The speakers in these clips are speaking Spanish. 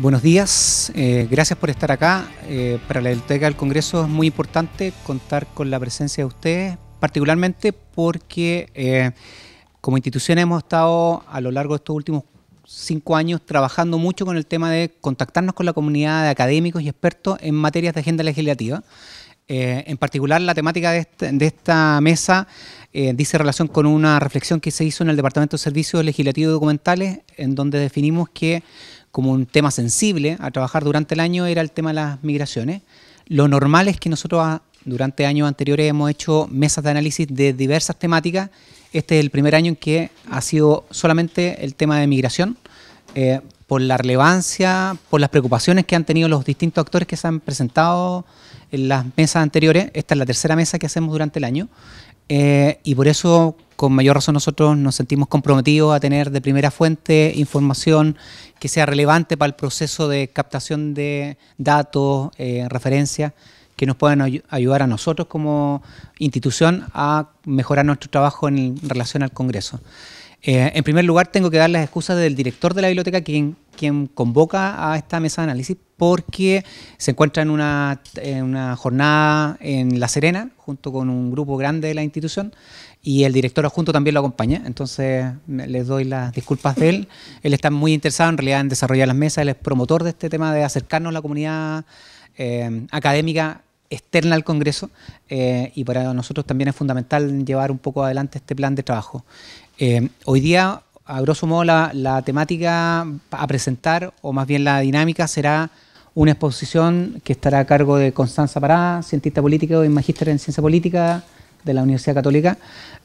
Buenos días, eh, gracias por estar acá. Eh, para la Biblioteca del Congreso es muy importante contar con la presencia de ustedes, particularmente porque eh, como institución hemos estado a lo largo de estos últimos cinco años trabajando mucho con el tema de contactarnos con la comunidad de académicos y expertos en materias de agenda legislativa. en particular, la temática de, este, de esta mesa dice relación con una reflexión que se hizo en el Departamento de Servicios Legislativos y Documentales, en donde definimos que como un tema sensible a trabajar durante el año era el tema de las migraciones. Lo normal es que nosotros ah, durante años anteriores hemos hecho mesas de análisis de diversas temáticas. Este es el primer año en que ha sido solamente el tema de migración, eh, por la relevancia, por las preocupaciones que han tenido los distintos actores que se han presentado en las mesas anteriores. Esta es la tercera mesa que hacemos durante el año. Eh, y por eso con mayor razón nosotros nos sentimos comprometidos a tener de primera fuente información que sea relevante para el proceso de captación de datos, eh, referencias, que nos puedan ayudar a nosotros como institución a mejorar nuestro trabajo en relación al Congreso. Eh, en primer lugar, tengo que dar las excusas del director de la biblioteca, quien, quien convoca a esta mesa de análisis, porque se encuentra en en una jornada en La Serena, junto con un grupo grande de la institución, y el director adjunto también lo acompaña, entonces les doy las disculpas de él. Él está muy interesado en realidad en desarrollar las mesas, él es promotor de este tema de acercarnos a la comunidad eh, académica externa al Congreso eh, y para nosotros también es fundamental llevar un poco adelante este plan de trabajo. Eh, hoy día, a grosso modo, la, la temática a presentar, o más bien la dinámica, será una exposición que estará a cargo de Constanza Pará, cientista política y magíster en ciencia política de la Universidad Católica,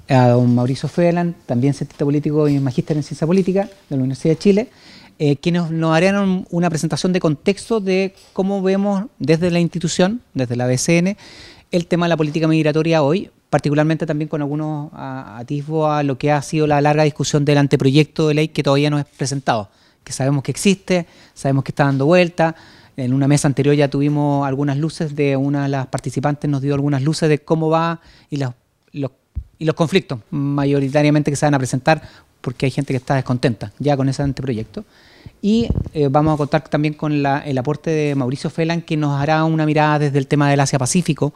a don Mauricio felán también cientista político y magíster en ciencia política de la Universidad de Chile, que eh, quienes nos harían una presentación de contexto de cómo vemos desde la institución, desde la BCN, el tema de la política migratoria hoy, particularmente también con algunos atisbos a lo que ha sido la larga discusión del anteproyecto de ley que todavía no es presentado, que sabemos que existe, sabemos que está dando vuelta, en una mesa anterior ya tuvimos algunas luces de una de las participantes, nos dio algunas luces de cómo va y los, conflictos mayoritariamente que se van a presentar, porque hay gente que está descontenta ya con ese anteproyecto. Y eh, vamos a contar también con el aporte de Mauricio Felan, que nos hará una mirada desde el tema del Asia-Pacífico,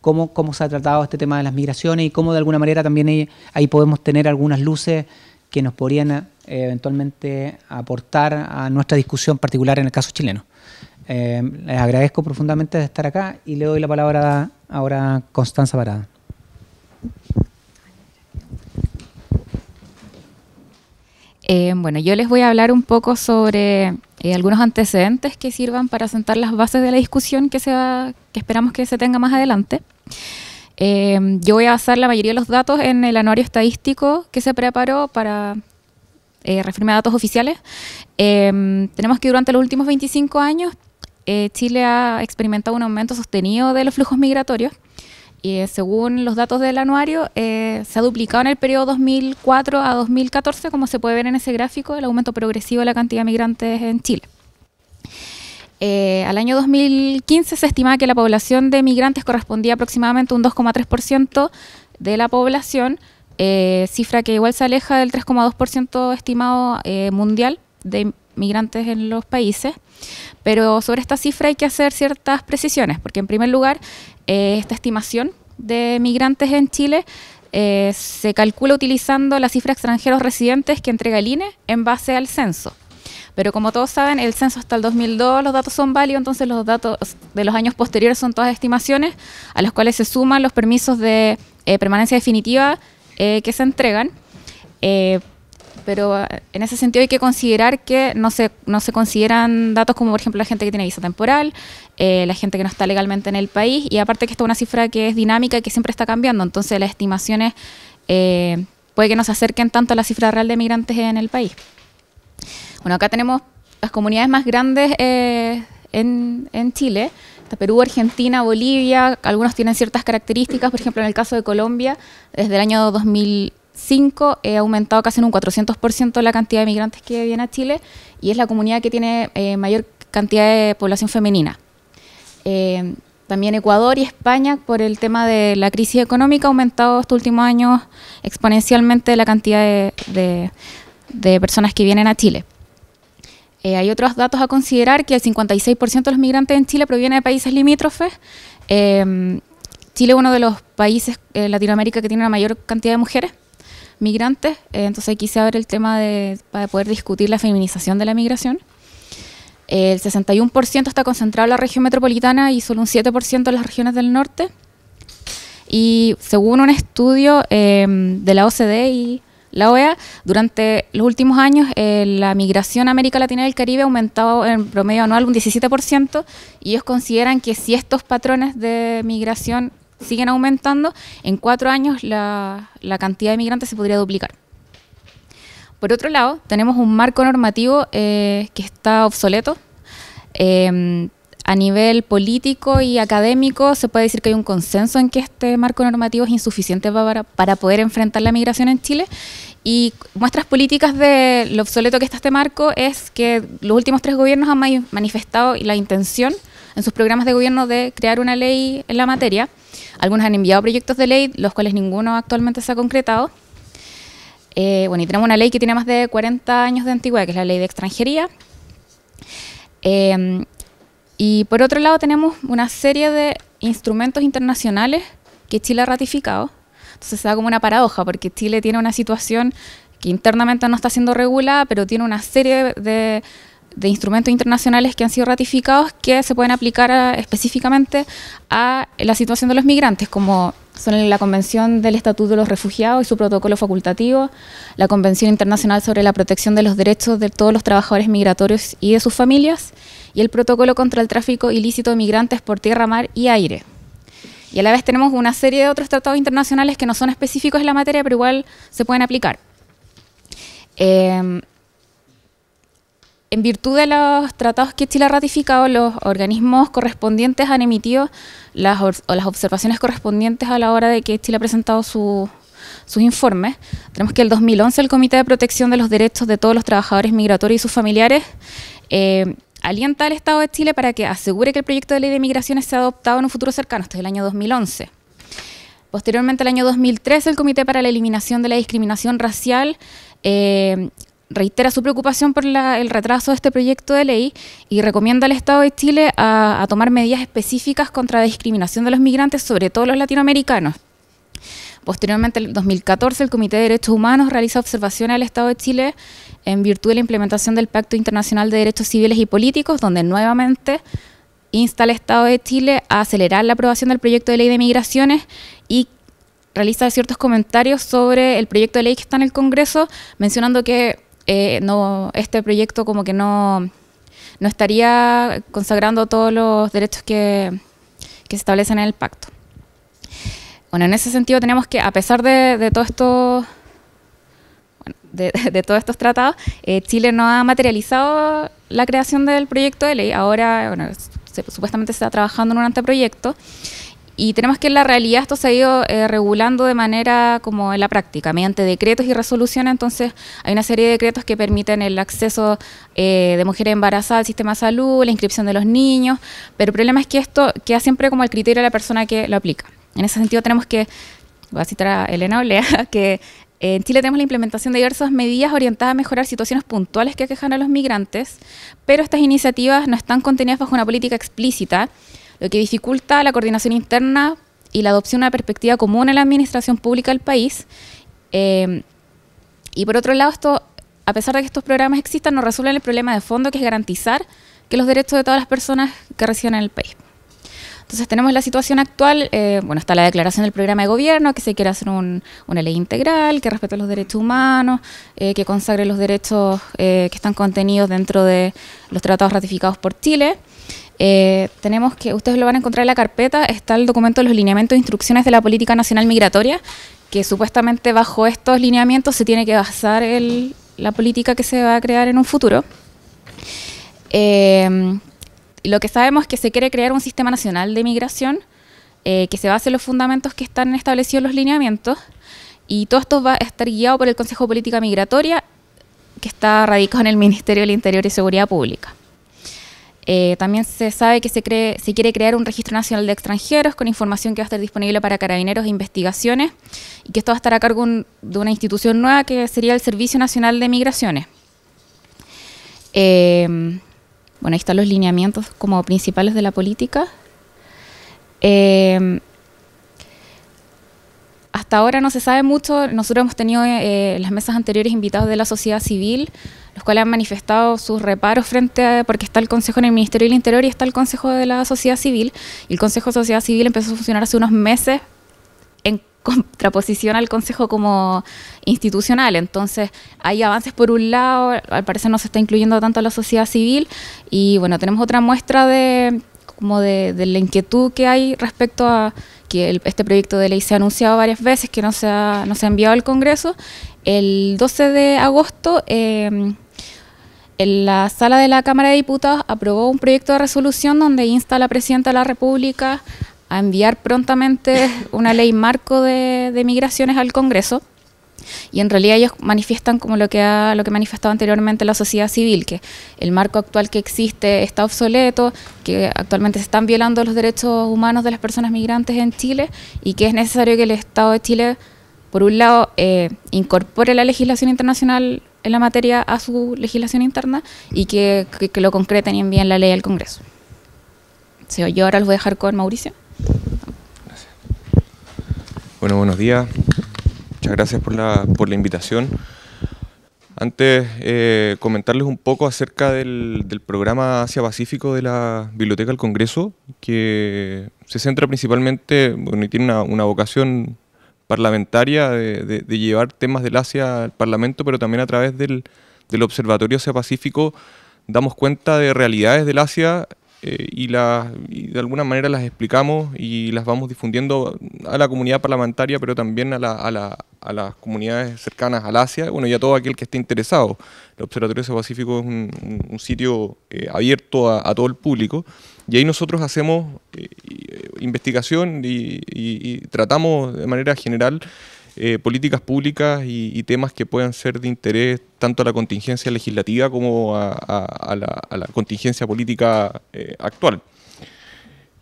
cómo, cómo se ha tratado este tema de las migraciones y cómo de alguna manera también ahí, podemos tener algunas luces que nos podrían eh, eventualmente aportar a nuestra discusión particular en el caso chileno. Eh, les agradezco profundamente de estar acá y le doy la palabra ahora a Constanza Parada. Eh, bueno, yo les voy a hablar un poco sobre eh, algunos antecedentes que sirvan para sentar las bases de la discusión que, se va, que esperamos que se tenga más adelante. yo voy a basar la mayoría de los datos en el anuario estadístico que se preparó para referirme a datos oficiales. tenemos que durante los últimos 25 años eh, Chile ha experimentado un aumento sostenido de los flujos migratorios. Y eh, según los datos del anuario, eh, se ha duplicado en el periodo 2004 a 2014, como se puede ver en ese gráfico, el aumento progresivo de la cantidad de migrantes en Chile. al año 2015 se estimaba que la población de migrantes correspondía aproximadamente un 2,3% de la población, cifra que igual se aleja del 3,2% estimado mundial de migrantes en los países, pero sobre esta cifra hay que hacer ciertas precisiones, porque en primer lugar, eh, esta estimación de migrantes en Chile eh, se calcula utilizando la cifra extranjeros residentes que entrega el INE en base al censo. Pero como todos saben, el censo hasta el 2002, los datos son válidos, entonces los datos de los años posteriores son todas estimaciones a las cuales se suman los permisos de eh, permanencia definitiva que se entregan pero ah, en ese sentido hay que considerar que no se, no se consideran datos como, por ejemplo, la gente que tiene visa temporal, eh, la gente que no está legalmente en el país, y aparte que esta es una cifra que es dinámica y que siempre está cambiando, entonces las estimaciones eh, puede que no se acerquen tanto a la cifra real de migrantes en el país. Bueno, acá tenemos las comunidades más grandes eh, en, en Chile, Perú, Argentina, Bolivia, algunos tienen ciertas características, por ejemplo, en el caso de Colombia, desde el año 2000 Cinco, ha aumentado casi en un 400% la cantidad de migrantes que vienen a Chile y es la comunidad que tiene eh, mayor cantidad de población femenina. Eh, también Ecuador y España, por el tema de la crisis económica, ha aumentado estos últimos años exponencialmente la cantidad de, personas que vienen a Chile. Eh, hay otros datos a considerar, que el 56% de los migrantes en Chile proviene de países limítrofes. Chile es uno de los países en Latinoamérica que tiene la mayor cantidad de mujeres migrantes, eh, entonces quise abrir el tema de, para poder discutir la feminización de la migración. El 61% está concentrado en la región metropolitana y solo un 7% en las regiones del norte. Y según un estudio em, de la OCDE y la OEA, durante los últimos años eh, la migración a América Latina y el Caribe ha aumentado en promedio anual un 17% y ellos consideran que si estos patrones de migración siguen aumentando, en cuatro años la, cantidad de migrantes se podría duplicar. Por otro lado, tenemos un marco normativo eh, que está obsoleto. Em, a nivel político y académico se puede decir que hay un consenso en que este marco normativo es insuficiente para, para poder enfrentar la migración en Chile y muestras políticas de lo obsoleto que está este marco es que los últimos tres gobiernos han manifestado la intención en sus programas de gobierno de crear una ley en la materia. Algunos han enviado proyectos de ley, los cuales ninguno actualmente se ha concretado. Eh, bueno, y tenemos una ley que tiene más de 40 años de antigüedad, que es la ley de extranjería. Eh, y por otro lado tenemos una serie de instrumentos internacionales que Chile ha ratificado. Entonces se da como una paradoja, porque Chile tiene una situación que internamente no está siendo regulada, pero tiene una serie de, de instrumentos internacionales que han sido ratificados que se pueden aplicar específicamente a la situación de los migrantes, como son la Convención del Estatuto de los Refugiados y su protocolo facultativo, la Convención Internacional sobre la Protección de los Derechos de todos los trabajadores migratorios y de sus familias, y el protocolo contra el tráfico ilícito de migrantes por tierra, mar y aire. Y a la vez tenemos una serie de otros tratados internacionales que no son específicos en la materia, pero igual se pueden aplicar. Eh, en virtud de los tratados que Chile ha ratificado, los organismos correspondientes han emitido las, observaciones correspondientes a la hora de que Chile ha presentado sus informes. Tenemos que el 2011 el Comité de Protección de los Derechos de todos los trabajadores migratorios y sus familiares eh, alienta al Estado de Chile para que asegure que el proyecto de ley de migraciones sea adoptado en un futuro cercano, hasta es el año 2011. Posteriormente, el año 2013, el Comité para la Eliminación de la Discriminación Racial eh, reitera su preocupación por el retraso de este proyecto de ley y recomienda al Estado de Chile a, tomar medidas específicas contra la discriminación de los migrantes, sobre todo los latinoamericanos. Posteriormente, en 2014, el Comité de Derechos Humanos realiza observaciones al Estado de Chile en virtud de la implementación del Pacto Internacional de Derechos Civiles y Políticos, donde nuevamente insta al Estado de Chile a acelerar la aprobación del proyecto de ley de migraciones y realiza ciertos comentarios sobre el proyecto de ley que está en el Congreso, mencionando que eh, no, este proyecto como que no, no estaría consagrando todos los derechos que, se establecen en el pacto. Bueno, en ese sentido tenemos que, a pesar de, todo esto, de, todos estos tratados, eh, Chile no ha materializado la creación del proyecto de ley. Ahora, bueno, supuestamente se está trabajando en un anteproyecto y tenemos que en la realidad esto se ha ido eh, regulando de manera como en la práctica, mediante decretos y resoluciones. Entonces, hay una serie de decretos que permiten el acceso eh, de mujeres embarazadas al sistema de salud, la inscripción de los niños, pero el problema es que esto queda siempre como el criterio de la persona que lo aplica. En ese sentido, tenemos que, voy a citar a Elena Olea, que eh, en Chile tenemos la implementación de diversas medidas orientadas a mejorar situaciones puntuales que aquejan a los migrantes, pero estas iniciativas no están contenidas bajo una política explícita lo que dificulta la coordinación interna y la adopción de una perspectiva común en la administración pública del país. Em, y por otro lado, esto, a pesar de que estos programas existan, no resuelven el problema de fondo que es garantizar que los derechos de todas las personas que residen en el país. Entonces tenemos la situación actual, eh, bueno, está la declaración del programa de gobierno, que se quiere hacer una ley integral, que respete los derechos humanos, eh, que consagre los derechos eh, que están contenidos dentro de los tratados ratificados por Chile. Eh, tenemos que, ustedes lo van a encontrar en la carpeta, está el documento de los lineamientos e instrucciones de la Política Nacional Migratoria, que supuestamente bajo estos lineamientos se tiene que basar la política que se va a crear en un futuro. Eh, lo que sabemos es que se quiere crear un sistema nacional de migración eh, que se base en los fundamentos que están establecidos en los lineamientos y todo esto va a estar guiado por el Consejo de Política Migratoria que está radicado en el Ministerio del Interior y Seguridad Pública. Eh, también se sabe que se, quiere crear un registro nacional de extranjeros con información que va a estar disponible para carabineros e investigaciones y que esto va a estar a cargo de una institución nueva que sería el Servicio Nacional de Migraciones. Eh, bueno, ahí están los lineamientos como principales de la política. Eh, hasta ahora no se sabe mucho. Nosotros hemos tenido en las mesas anteriores invitados de la sociedad civil, los cuales han manifestado sus reparos frente a, porque está el Consejo en el Ministerio del Interior y está el Consejo de la Sociedad Civil, y el Consejo de Sociedad Civil empezó a funcionar hace unos meses en contraposición al Consejo como institucional. Entonces, hay avances por un lado, al parecer no se está incluyendo tanto a la sociedad civil, y bueno, tenemos otra muestra de como de, la inquietud que hay respecto a que este proyecto de ley se ha anunciado varias veces, que no se no se ha enviado al Congreso, el 12 de agosto, em, en la sala de la Cámara de Diputados aprobó un proyecto de resolución donde insta a la Presidenta de la República a enviar prontamente una ley marco de, migraciones al Congreso. Y en realidad ellos manifiestan como lo que ha lo que manifestado anteriormente la sociedad civil, que el marco actual que existe está obsoleto, que actualmente se están violando los derechos humanos de las personas migrantes en Chile y que es necesario que el Estado de Chile por un lado, eh, incorpore la legislación internacional en la materia a su legislación interna y que, lo concreten y envíen la ley al Congreso. yo ahora los voy a dejar con Mauricio. Gracias. Bueno, buenos días. Muchas gracias por la, invitación. Antes, eh, comentarles un poco acerca del, programa Asia-Pacífico de la Biblioteca del Congreso, que se centra principalmente, y tiene una, una vocación parlamentaria de, llevar temas del Asia al Parlamento, pero también a través del, Observatorio Asia-Pacífico damos cuenta de realidades del Asia eh, y, de alguna manera las explicamos y las vamos difundiendo a la comunidad parlamentaria, pero también a, las comunidades cercanas al Asia, bueno, y a todo aquel que esté interesado. El Observatorio Asia-Pacífico es un, sitio eh, abierto a todo el público y ahí nosotros hacemos eh, eh, investigación y, tratamos de manera general eh, políticas públicas y, temas que puedan ser de interés tanto a la contingencia legislativa como a, la, contingencia política actual.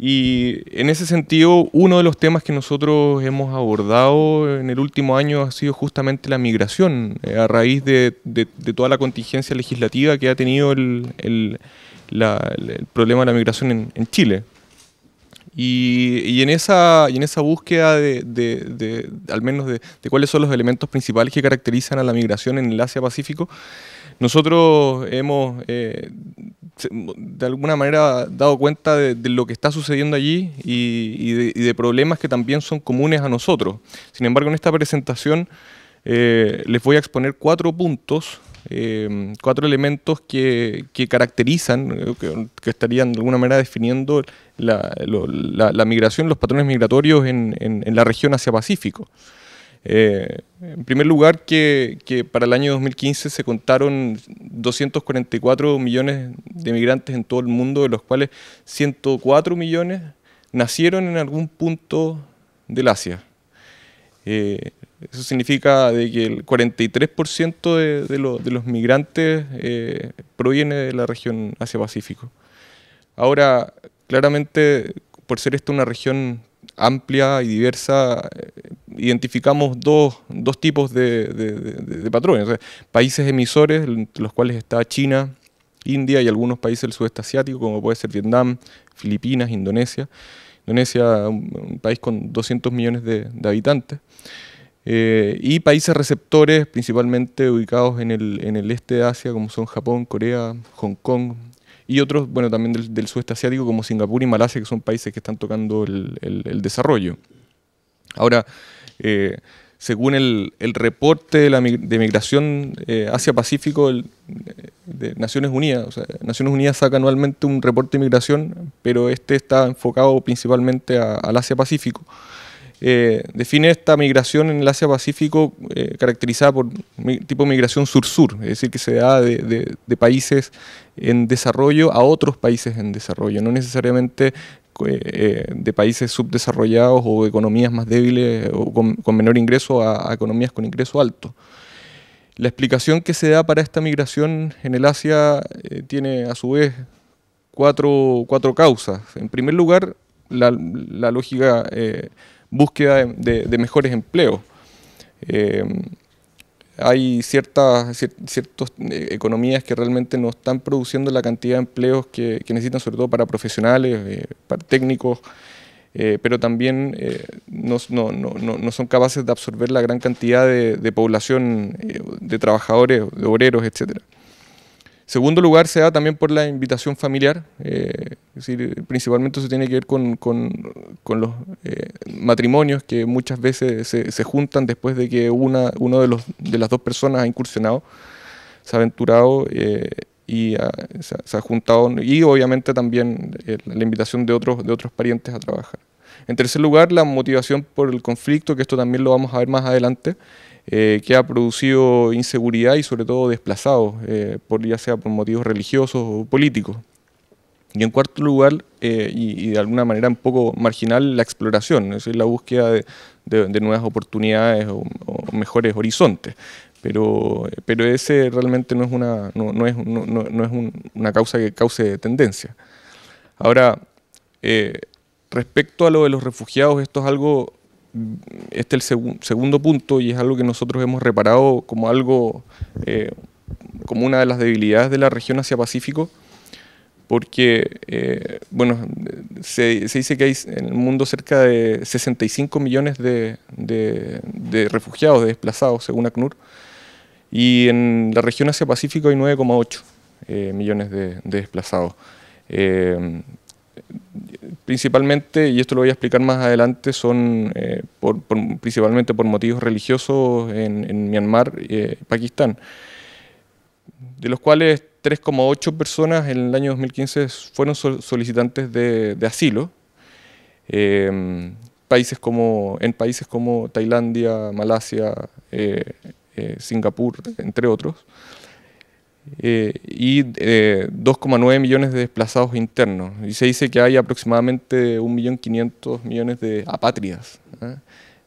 Y en ese sentido, uno de los temas que nosotros hemos abordado en el último año ha sido justamente la migración, a raíz de, toda la contingencia legislativa que ha tenido el el problema de la migración en, Chile. Y, en esa, en esa búsqueda de, al menos de, cuáles son los elementos principales que caracterizan a la migración en el Asia-Pacífico, nosotros hemos eh, de alguna manera dado cuenta de, lo que está sucediendo allí y, de, problemas que también son comunes a nosotros. Sin embargo, en esta presentación eh, les voy a exponer cuatro puntos Em, cuatro elementos que, caracterizan, eh, que, estarían de alguna manera definiendo la, migración, los patrones migratorios en, la región Asia-Pacífico. Eh, en primer lugar, que, para el año 2015 se contaron 244 millones de migrantes en todo el mundo, de los cuales 104 millones nacieron en algún punto del Asia. Eh, eso significa de que el 43% de, de, de, los migrantes eh, proviene de la región Asia-Pacífico. Ahora, claramente, por ser esta una región amplia y diversa, eh, identificamos dos, tipos de, patrones. países emisores, entre los cuales está China, India y algunos países del sudeste asiático, como puede ser Vietnam, Filipinas, Indonesia. Indonesia, un, un país con 200 millones de habitantes. Eh, y países receptores principalmente ubicados en el, en el, este de Asia, como son Japón, Corea, Hong Kong y otros, bueno, también del, del sudeste asiático, como Singapur y Malasia, que son países que están tocando el, desarrollo. Ahora, eh, según el, el, reporte de, la, de migración eh, Asia-Pacífico de Naciones Unidas, Naciones Unidas saca anualmente un reporte de migración, pero este está enfocado principalmente al Asia-Pacífico. Eh, define esta migración en el Asia-Pacífico eh, caracterizada por un tipo de migración sur-sur, es decir, que se da de, países en desarrollo a otros países en desarrollo, no necesariamente eh, de países subdesarrollados o economías más débiles o con, menor ingreso a, economías con ingreso alto. La explicación que se da para esta migración en el Asia tiene a su vez cuatro, cuatro, causas. En primer lugar, la, la lógica búsqueda de, mejores empleos. Eh, hay ciertas, ciertas eh, economías que realmente no están produciendo la cantidad de empleos que, necesitan, sobre todo para profesionales, eh, para técnicos, pero también no, son capaces de absorber la gran cantidad de, de población, de trabajadores, de obreros, etcétera. Segundo lugar, se da también por la invitación familiar, eh, es decir, principalmente se tiene que ver con, con, los eh, matrimonios que muchas veces se, juntan después de que una uno de, los, de las dos personas ha incursionado, se ha aventurado eh, y se, ha, se, ha, juntado, y obviamente también la invitación de otros, de otros parientes a trabajar. En tercer lugar, la motivación por el conflicto, que esto también lo vamos a ver más adelante, eh, que ha producido inseguridad y sobre todo desplazados, eh, por, ya sea por motivos religiosos o políticos. Y en cuarto lugar, eh, y, de alguna manera un poco marginal, la exploración, es decir, la búsqueda de, nuevas oportunidades o, mejores horizontes. Pero, pero ese realmente no es una, no, es, no, es una causa que cause tendencia. Ahora, respecto a lo de los refugiados, esto es algo este es el segundo punto y es algo que nosotros hemos reparado como algo, eh, como una de las debilidades de la región hacia Pacífico, porque, eh, bueno, se, dice que hay en el mundo cerca de 65 millones de, refugiados, de desplazados, según ACNUR, y en la región Asia-Pacífico hay 9,8 eh, millones de, desplazados principalmente, y esto lo voy a explicar más adelante, son eh, principalmente por motivos religiosos en, Myanmar y eh, Pakistán, de los cuales 3,8 personas en el año 2015 fueron solicitantes de, asilo. Eh, países como, en países como Tailandia, Malasia, Singapur, entre otros. Eh, y 2,9 eh, millones de desplazados internos. Y se dice que hay aproximadamente 1.500 millones de apátridas. ¿eh?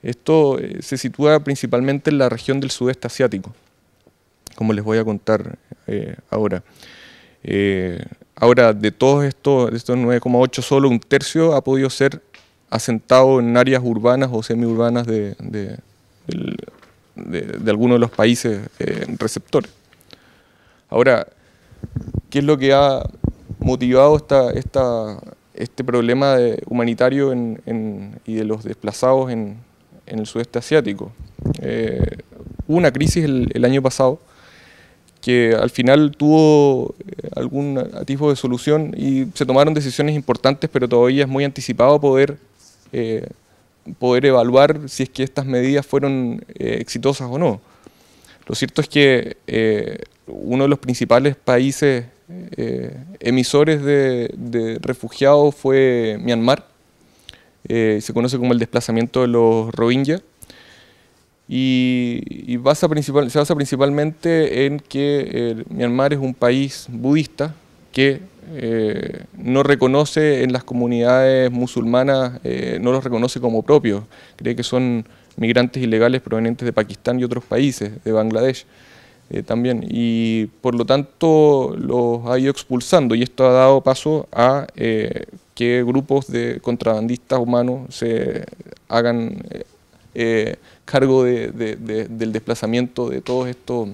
Esto se sitúa principalmente en la región del sudeste asiático, como les voy a contar ahora. ahora, de todos estos, estos 9,8, solo un tercio ha podido ser asentado en áreas urbanas o semiurbanas de, de, de, de algunos de los países receptores. Ahora, ¿qué es lo que ha motivado este problema humanitario y de los desplazados en, el sudeste asiático? Eh, hubo una crisis el, año pasado que al final tuvo eh, algún tipo de solución y se tomaron decisiones importantes, pero todavía es muy anticipado poder, eh, poder evaluar si es que estas medidas fueron exitosas o no. Lo cierto es que uno de los principales países eh, emisores de, refugiados fue Myanmar. Eh, se conoce como el desplazamiento de los Rohingya. Y, se basa principalmente en que eh, Myanmar es un país budista que no reconoce en las comunidades musulmanas, no los reconoce como propios. Cree que son migrantes ilegales provenientes de Pakistán y otros países, de Bangladesh. Eh, también. Y por lo tanto los ha ido expulsando y esto ha dado paso a eh, que grupos de contrabandistas humanos se hagan eh, cargo del desplazamiento de todos estos,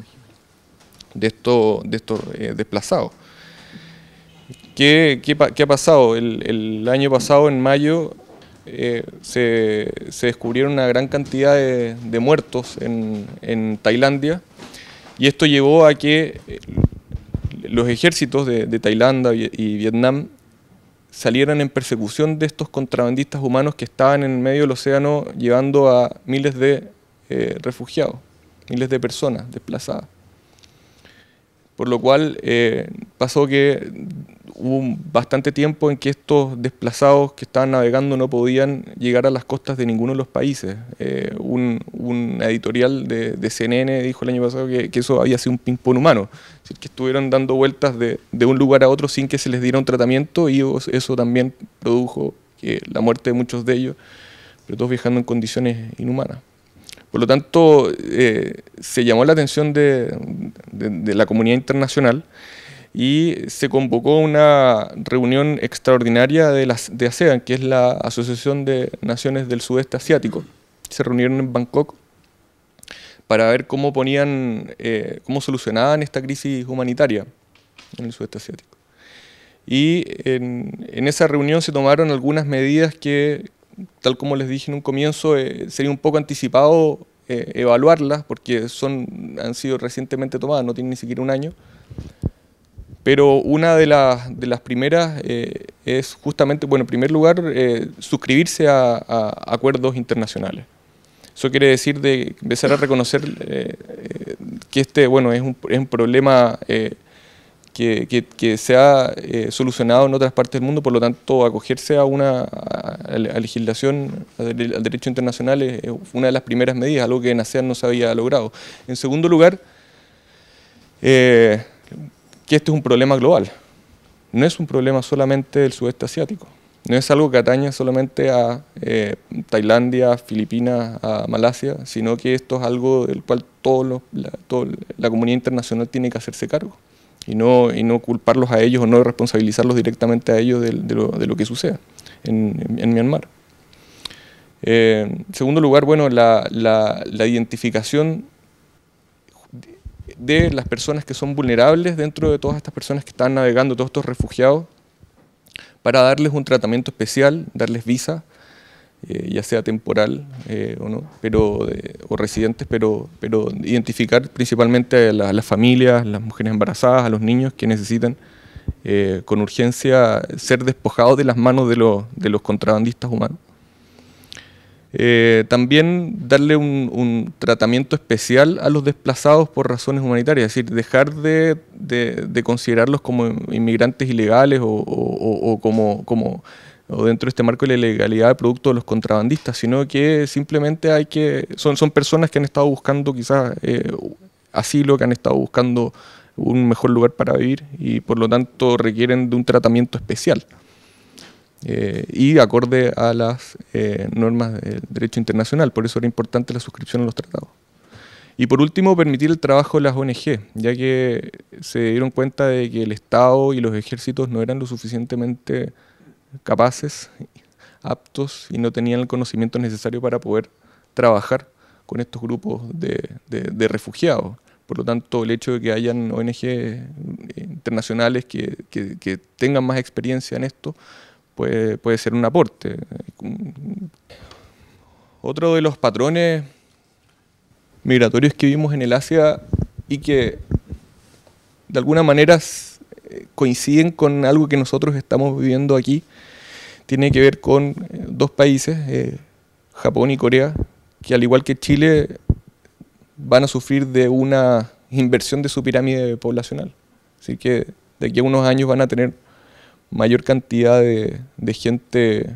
de estos, de estos desplazados. ¿Qué, qué, ha pasado? El, año pasado, en mayo, se, se, descubrieron una gran cantidad de, de muertos en, en, Tailandia y esto llevó a que eh, los ejércitos de, Tailandia y Vietnam salieran en persecución de estos contrabandistas humanos que estaban en medio del océano llevando a miles de eh, refugiados, miles de personas desplazadas. Por lo cual eh, pasó que hubo bastante tiempo en que estos desplazados que estaban navegando no podían llegar a las costas de ninguno de los países. Eh, un, editorial de, CNN dijo el año pasado que, eso había sido un ping-pong humano, es decir, que estuvieron dando vueltas de, un lugar a otro sin que se les diera un tratamiento y eso también produjo la muerte de muchos de ellos, pero todos viajando en condiciones inhumanas. Por lo tanto, eh, se llamó la atención de la comunidad internacional y se convocó una reunión extraordinaria de, las, de ASEAN, que es la Asociación de Naciones del Sudeste Asiático. Se reunieron en Bangkok para ver cómo ponían, eh, cómo solucionaban esta crisis humanitaria en el sudeste asiático. Y en, esa reunión se tomaron algunas medidas que, tal como les dije en un comienzo, eh, sería un poco anticipado eh, evaluarlas porque son, han sido recientemente tomadas, no tienen ni siquiera un año pero una de, las primeras eh, es justamente, bueno, en primer lugar, eh, suscribirse a, acuerdos internacionales. Eso quiere decir de empezar a reconocer eh, que este, bueno, es un, problema que, se ha solucionado en otras partes del mundo, por lo tanto, acogerse a una legislación, al derecho internacional es, una de las primeras medidas, algo que en ASEAN no se había logrado. En segundo lugar, que este es un problema global. No es un problema solamente del sudeste asiático. No es algo que atañe solamente a eh, Tailandia, Filipinas, a Malasia, sino que esto es algo del cual todo la, comunidad internacional tiene que hacerse cargo y no, culparlos a ellos o no responsabilizarlos directamente a ellos de, lo, que suceda en, Myanmar. Eh, en segundo lugar, bueno, la identificación de las personas que son vulnerables dentro de todas estas personas que están navegando, todos estos refugiados, para darles un tratamiento especial, darles visa, eh, ya sea temporal eh, o no, pero, o residentes, pero, pero identificar principalmente a, las familias, las mujeres embarazadas, a los niños que necesitan eh, con urgencia ser despojados de las manos de los contrabandistas humanos eh, también darle un, tratamiento especial a los desplazados por razones humanitarias, es decir, dejar de, considerarlos como inmigrantes ilegales o, como, dentro de este marco de la ilegalidad de producto de los contrabandistas, sino que simplemente hay que son, personas que han estado buscando quizás eh, asilo, que han estado buscando un mejor lugar para vivir y por lo tanto requieren de un tratamiento especial. Eh, y acorde a las eh, normas del derecho internacional. Por eso era importante la suscripción a los tratados. Y por último, permitir el trabajo de las ONG, ya que se dieron cuenta de que el Estado y los ejércitos no eran lo suficientemente capaces, aptos y no tenían el conocimiento necesario para poder trabajar con estos grupos de, refugiados. Por lo tanto, el hecho de que hayan ONG eh, internacionales que tengan más experiencia en esto puede, ser un aporte. Otro de los patrones migratorios que vimos en el Asia y que de alguna manera eh, coinciden con algo que nosotros estamos viviendo aquí, tiene que ver con eh, dos países, eh, Japón y Corea, que al igual que Chile van a sufrir de una inversión de su pirámide poblacional. Así que de aquí a unos años van a tener mayor cantidad de, gente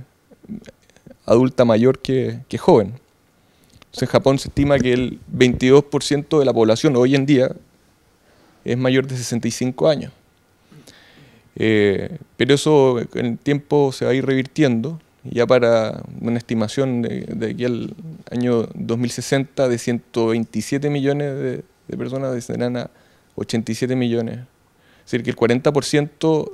adulta mayor que, joven. en Japón se estima que el 22% de la población hoy en día es mayor de 65 años. Eh, pero eso en el tiempo se va a ir revirtiendo. Ya para una estimación de, aquí al año 2060 de 127 millones de, de personas de a 87 millones. Es decir, que el 40%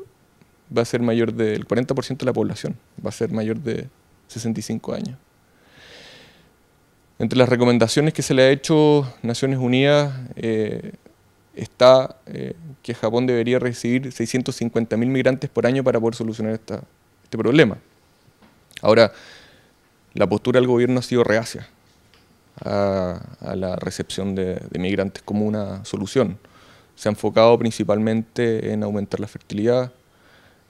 va a ser mayor del 40% de la población, va a ser mayor de 65 años. Entre las recomendaciones que se le ha hecho Naciones Unidas eh, está eh, que Japón debería recibir 650.000 migrantes por año para poder solucionar este problema. Ahora, la postura del gobierno ha sido reacia a, la recepción de, de, migrantes como una solución. Se ha enfocado principalmente en aumentar la fertilidad,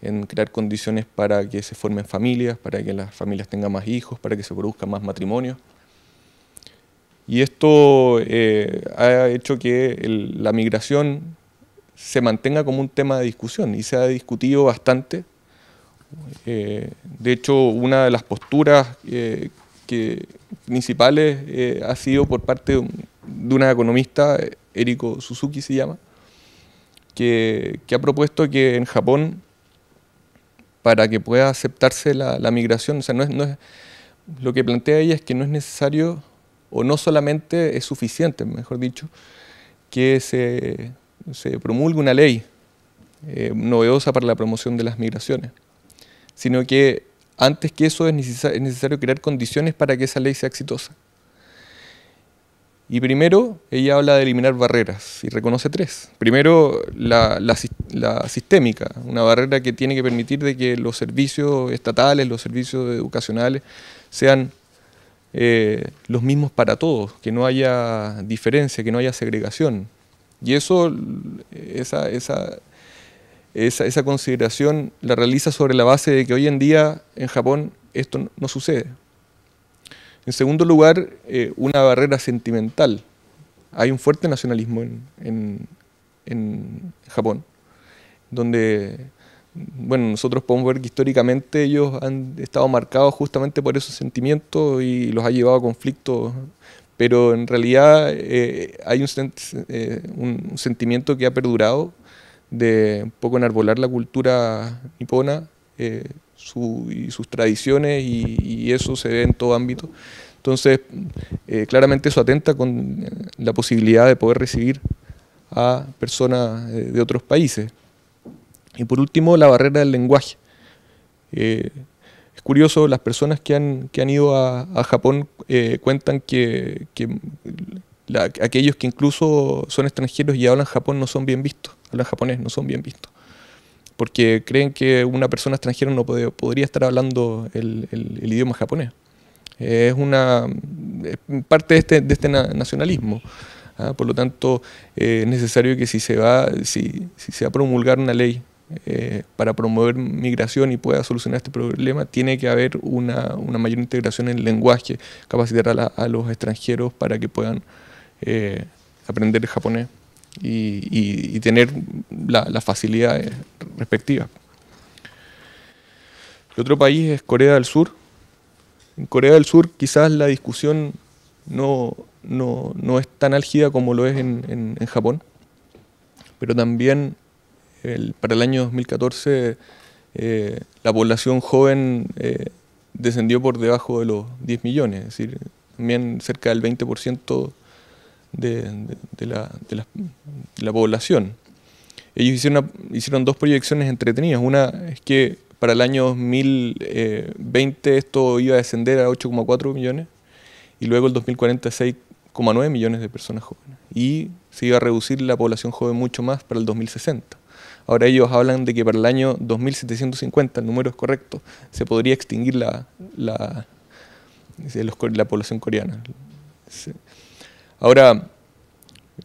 en crear condiciones para que se formen familias, para que las familias tengan más hijos, para que se produzcan más matrimonios. Y esto eh, ha hecho que la migración se mantenga como un tema de discusión y se ha discutido bastante. Eh, de hecho, una de las posturas eh, que principales ha sido por parte de, una economista, Eriko Suzuki se llama, que, que ha propuesto que en Japón para que pueda aceptarse la, migración. sea, no es, lo que plantea ella es que no es necesario, o no solamente es suficiente, mejor dicho, que se, promulgue una ley eh, novedosa para la promoción de las migraciones, sino que antes que eso es necesario crear condiciones para que esa ley sea exitosa. Y primero, ella habla de eliminar barreras y reconoce tres. Primero, la, sistémica, una barrera que tiene que permitir de que los servicios estatales, los servicios educacionales, sean eh, los mismos para todos, que no haya diferencia, que no haya segregación. Y eso, esa, esa, esa consideración la realiza sobre la base de que hoy en día en Japón esto no sucede. En segundo lugar, eh, una barrera sentimental. Hay un fuerte nacionalismo en, Japón, donde, bueno, nosotros podemos ver que históricamente ellos han estado marcados justamente por esos sentimientos y los ha llevado a conflictos, pero en realidad eh, hay eh, un, sentimiento que ha perdurado de un poco enarbolar la cultura nipona y sus tradiciones y, eso se ve en todo ámbito. Entonces, eh, claramente eso atenta con eh, la posibilidad de poder recibir a personas eh, de otros países. Y por último, la barrera del lenguaje. es curioso, las personas que han, que han ido a, Japón cuentan que, aquellos que incluso son extranjeros y hablan Japón no son bien vistos, hablan japonés, no son bien vistos porque creen que una persona extranjera no podría estar hablando el, idioma japonés. es una parte de este, este nacionalismo. ¿ah? Por lo tanto, eh, es necesario que si se va, si, se a promulgar una ley eh, para promover migración y pueda solucionar este problema, tiene que haber una, mayor integración en el lenguaje, capacitar a, a, los extranjeros para que puedan eh, aprender japonés y, tener las la facilidades respectivas. El otro país es Corea del Sur. En Corea del Sur quizás la discusión no, no, es tan álgida como lo es en, en, Japón, pero también para el año 2014 eh, la población joven eh, descendió por debajo de los 10 millones, es decir, también cerca del 20% de, la, población. Ellos hicieron, dos proyecciones entretenidas. Una es que para el año 2020 esto iba a descender a 8,4 millones y luego el 2040 6,9 millones de personas jóvenes. Y se iba a reducir la población joven mucho más para el 2060. Ahora ellos hablan de que para el año 2750, el número es correcto, se podría extinguir la, la población coreana. Ahora,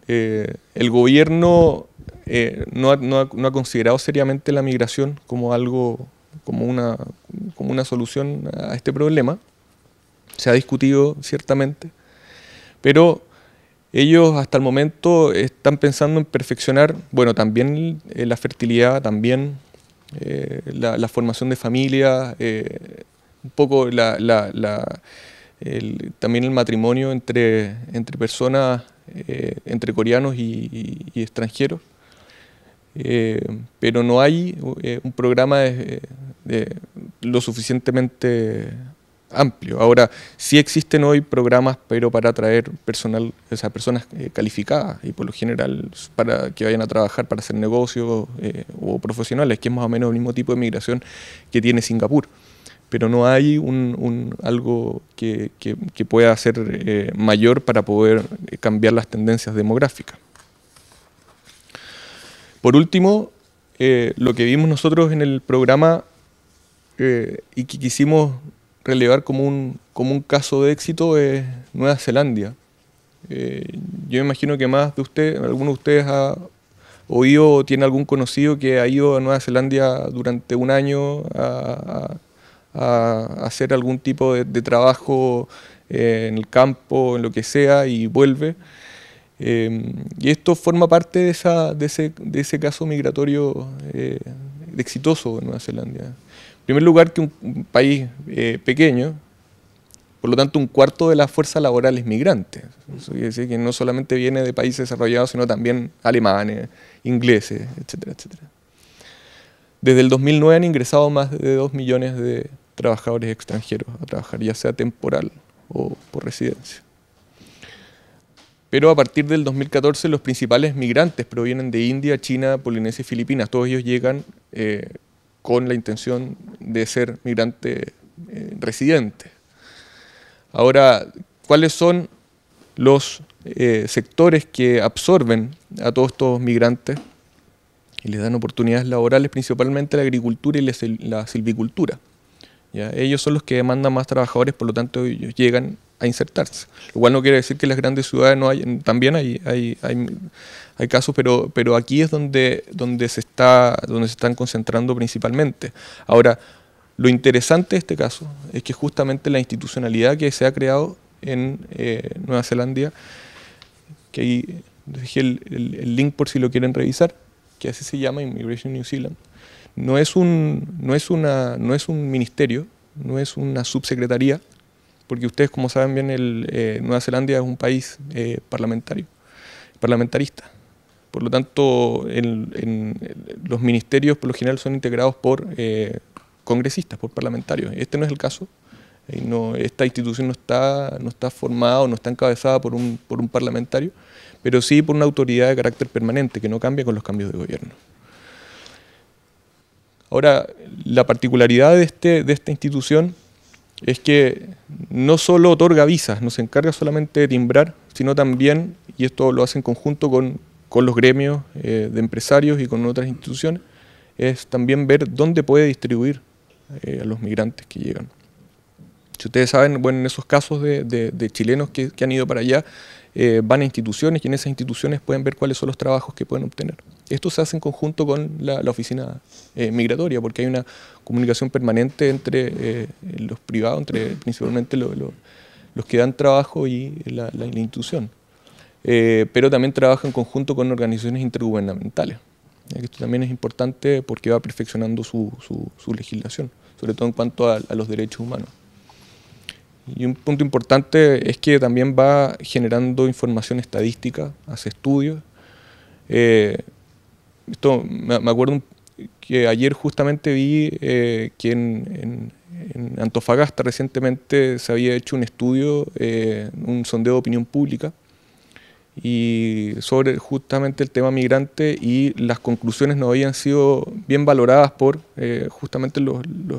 eh, el gobierno eh, no, ha, considerado seriamente la migración como algo, como una, como una solución a este problema. Se ha discutido ciertamente, pero ellos hasta el momento están pensando en perfeccionar, bueno, también eh, la fertilidad, también la, formación de familias, un poco la también el matrimonio entre, personas, eh, entre coreanos y, extranjeros. Eh, pero no hay eh, un programa de, lo suficientemente amplio. Ahora, sí existen hoy programas, pero para atraer personal, esas personas calificadas y por lo general para que vayan a trabajar para hacer negocios o profesionales, que es más o menos el mismo tipo de migración que tiene Singapur pero no hay algo que, pueda ser eh, mayor para poder eh, cambiar las tendencias demográficas. Por último, eh, lo que vimos nosotros en el programa y que quisimos relevar como un, caso de éxito es Nueva Zelanda. yo me imagino que más de ustedes, alguno de ustedes ha oído o tiene algún conocido que ha ido a Nueva Zelanda durante un año a a, hacer algún tipo de, trabajo eh, en el campo, en lo que sea, y vuelve. Em, y esto forma parte de, esa, de, ese, de ese, caso migratorio eh, exitoso en Nueva Zelanda. En primer lugar, que un, país eh, pequeño, por lo tanto, un cuarto de la fuerza laboral es migrante. Eso quiere decir que no solamente viene de países desarrollados, sino también alemanes, ingleses, etcétera, etcétera. Desde el 2009 han ingresado más de 2 millones de, trabajadores extranjeros a trabajar, ya sea temporal o por residencia. Pero a partir del 2014 los principales migrantes provienen de India, China, Polinesia y Filipinas. Todos ellos llegan eh, con la intención de ser migrantes eh, residentes. Ahora, ¿cuáles son los eh, sectores que absorben a todos estos migrantes y les dan oportunidades laborales, principalmente la agricultura y la silvicultura? Ellos son los que demandan más trabajadores, por lo tanto ellos llegan a insertarse. Lo cual no quiere decir que las grandes ciudades no hay, también hay, casos, pero, aquí es donde, donde, se está, donde se están concentrando principalmente. Ahora, lo interesante de este caso es que justamente la institucionalidad que se ha creado en eh, Nueva Zelanda, que ahí dejé el link por si lo quieren revisar, que así se llama Immigration New Zealand, no es un, es no es un ministerio, no es una subsecretaría, porque ustedes, como saben bien, eh, Nueva Zelanda es un país eh, parlamentario, parlamentarista. Por lo tanto, los ministerios por lo general son integrados por eh, congresistas, por parlamentarios. Este no es el caso. esta institución no está, no está formada o no está encabezada por un, por un parlamentario, pero sí por una autoridad de carácter permanente que no cambia con los cambios de gobierno. Ahora, la particularidad de, este, de esta institución es que no solo otorga visas, no se encarga solamente de timbrar, sino también, y esto lo hace en conjunto con, los gremios eh, de empresarios y con otras instituciones, es también ver dónde puede distribuir eh, a los migrantes que llegan. Si ustedes saben, bueno, en esos casos de, de, chilenos que, que, han ido para allá, eh, van a instituciones y en esas instituciones pueden ver cuáles son los trabajos que pueden obtener. Esto se hace en conjunto con la, oficina eh, migratoria, porque hay una comunicación permanente entre eh, los privados, entre principalmente los que dan trabajo y la, institución. pero también trabaja en conjunto con organizaciones intergubernamentales. Esto también es importante porque va perfeccionando su, legislación, sobre todo en cuanto a los derechos humanos. Y un punto importante es que también va generando información estadística, hace estudios. Eh, esto me acuerdo que ayer justamente vi eh, que en, Antofagasta recientemente se había hecho un estudio, eh, un sondeo de opinión pública, y sobre justamente el tema migrante y las conclusiones no habían sido bien valoradas por justamente los,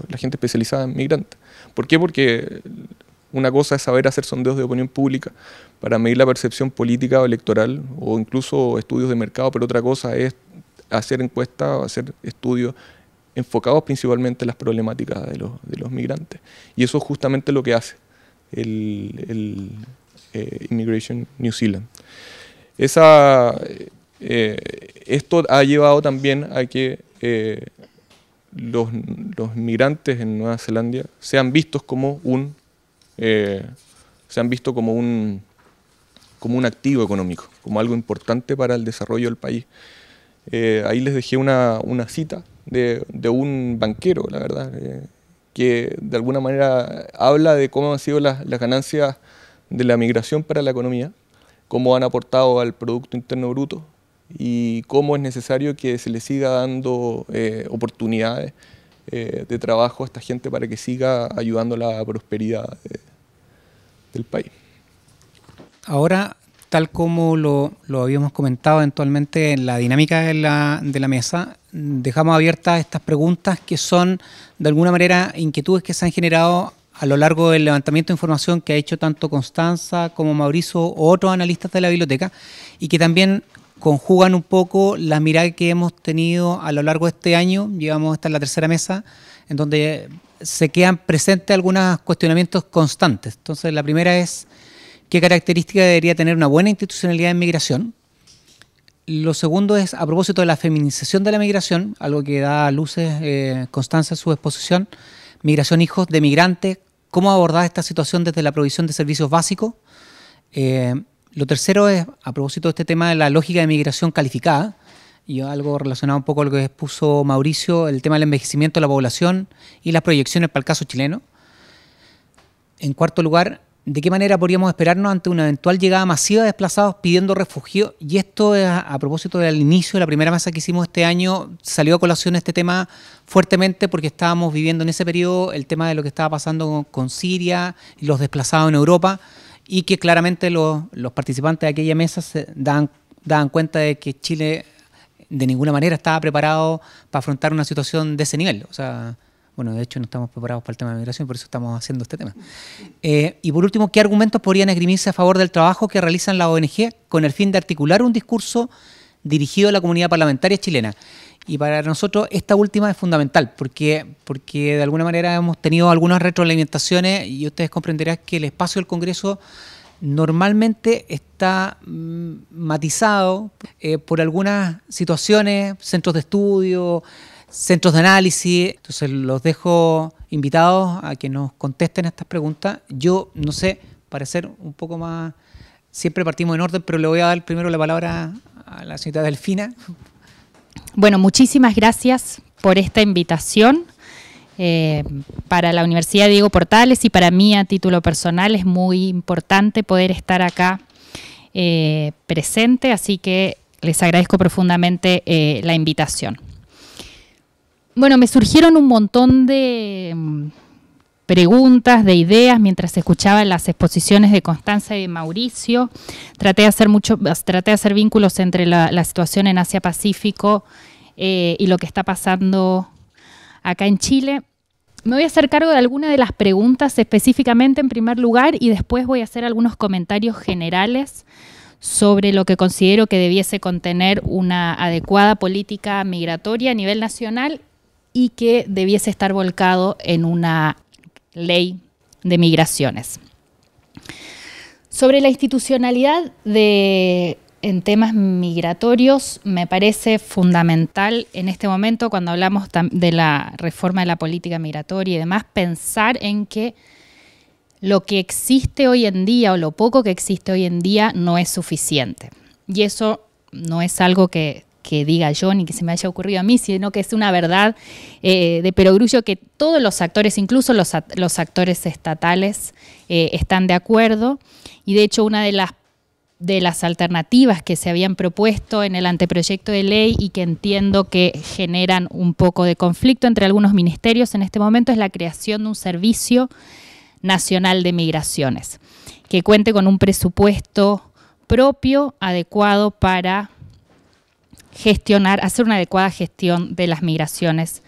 la gente especializada en migrantes. ¿Por qué? Porque una cosa es saber hacer sondeos de opinión pública para medir la percepción política o electoral o incluso estudios de mercado, pero otra cosa es hacer encuestas, o hacer estudios enfocados principalmente en las problemáticas de los, migrantes. Y eso es justamente lo que hace el, eh, Immigration New Zealand. Esa, eh, esto ha llevado también a que eh, los, los migrantes en Nueva Zelanda sean vistos como un eh, se han visto como un, como un activo económico, como algo importante para el desarrollo del país. Eh, ahí les dejé una, una cita de, de, un banquero, la verdad, eh, que de alguna manera habla de cómo han sido las, ganancias de la migración para la economía, cómo han aportado al Producto Interno Bruto y cómo es necesario que se le siga dando oportunidades eh, de trabajo a esta gente para que siga ayudando la prosperidad eh, del país. Ahora, tal como lo, habíamos comentado eventualmente en la dinámica de la, de la mesa, dejamos abiertas estas preguntas que son, de alguna manera, inquietudes que se han generado a lo largo del levantamiento de información que ha hecho tanto Constanza como Mauricio u otros analistas de la biblioteca y que también conjugan un poco la mirada que hemos tenido a lo largo de este año, llevamos hasta la tercera mesa, en donde se quedan presentes algunos cuestionamientos constantes. Entonces, la primera es, ¿qué característica debería tener una buena institucionalidad en migración? Lo segundo es, a propósito de la feminización de la migración, algo que da luces eh, Constanza en su exposición, migración hijos de migrantes, ¿cómo abordar esta situación desde la provisión de servicios básicos? Eh, lo tercero es, a propósito de este tema de la lógica de migración calificada, y algo relacionado un poco a lo que expuso Mauricio, el tema del envejecimiento de la población y las proyecciones para el caso chileno. En cuarto lugar, ¿de qué manera podríamos esperarnos ante una eventual llegada masiva de desplazados pidiendo refugio? Y esto es a propósito del inicio de la primera mesa que hicimos este año, salió a colación este tema fuertemente porque estábamos viviendo en ese periodo el tema de lo que estaba pasando con Siria y los desplazados en Europa y que claramente los, participantes de aquella mesa se dan, daban cuenta de que Chile de ninguna manera estaba preparado para afrontar una situación de ese nivel. O sea, bueno, de hecho no estamos preparados para el tema de migración, por eso estamos haciendo este tema. Eh, y por último, ¿qué argumentos podrían esgrimirse a favor del trabajo que realizan la ONG con el fin de articular un discurso dirigido a la comunidad parlamentaria chilena? Y para nosotros esta última es fundamental, porque, porque de alguna manera hemos tenido algunas retroalimentaciones y ustedes comprenderán que el espacio del Congreso normalmente está mm, matizado eh, por algunas situaciones, centros de estudio, centros de análisis. Entonces los dejo invitados a que nos contesten estas preguntas. Yo no sé, para ser un poco más, siempre partimos en orden, pero le voy a dar primero la palabra a la señora Delfina bueno, muchísimas gracias por esta invitación. Eh, para la Universidad Diego Portales y para mí a título personal es muy importante poder estar acá eh, presente, así que les agradezco profundamente eh, la invitación. Bueno, me surgieron un montón de mm, preguntas, de ideas mientras escuchaba las exposiciones de Constanza y de Mauricio. Traté de hacer, mucho, traté de hacer vínculos entre la, situación en Asia-Pacífico eh, y lo que está pasando acá en Chile. Me voy a hacer cargo de algunas de las preguntas específicamente en primer lugar y después voy a hacer algunos comentarios generales sobre lo que considero que debiese contener una adecuada política migratoria a nivel nacional y que debiese estar volcado en una ley de migraciones. Sobre la institucionalidad en temas migratorios, me parece fundamental en este momento, cuando hablamos de la reforma de la política migratoria y demás, pensar en que lo que existe hoy en día o lo poco que existe hoy en día no es suficiente. Y eso no es algo que que diga yo ni que se me haya ocurrido a mí, sino que es una verdad eh, de perogrullo que todos los actores, incluso los, actores estatales, eh, están de acuerdo. Y de hecho, una de las de las alternativas que se habían propuesto en el anteproyecto de ley y que entiendo que generan un poco de conflicto entre algunos ministerios en este momento es la creación de un servicio nacional de migraciones que cuente con un presupuesto propio adecuado para gestionar, hacer una adecuada gestión de las migraciones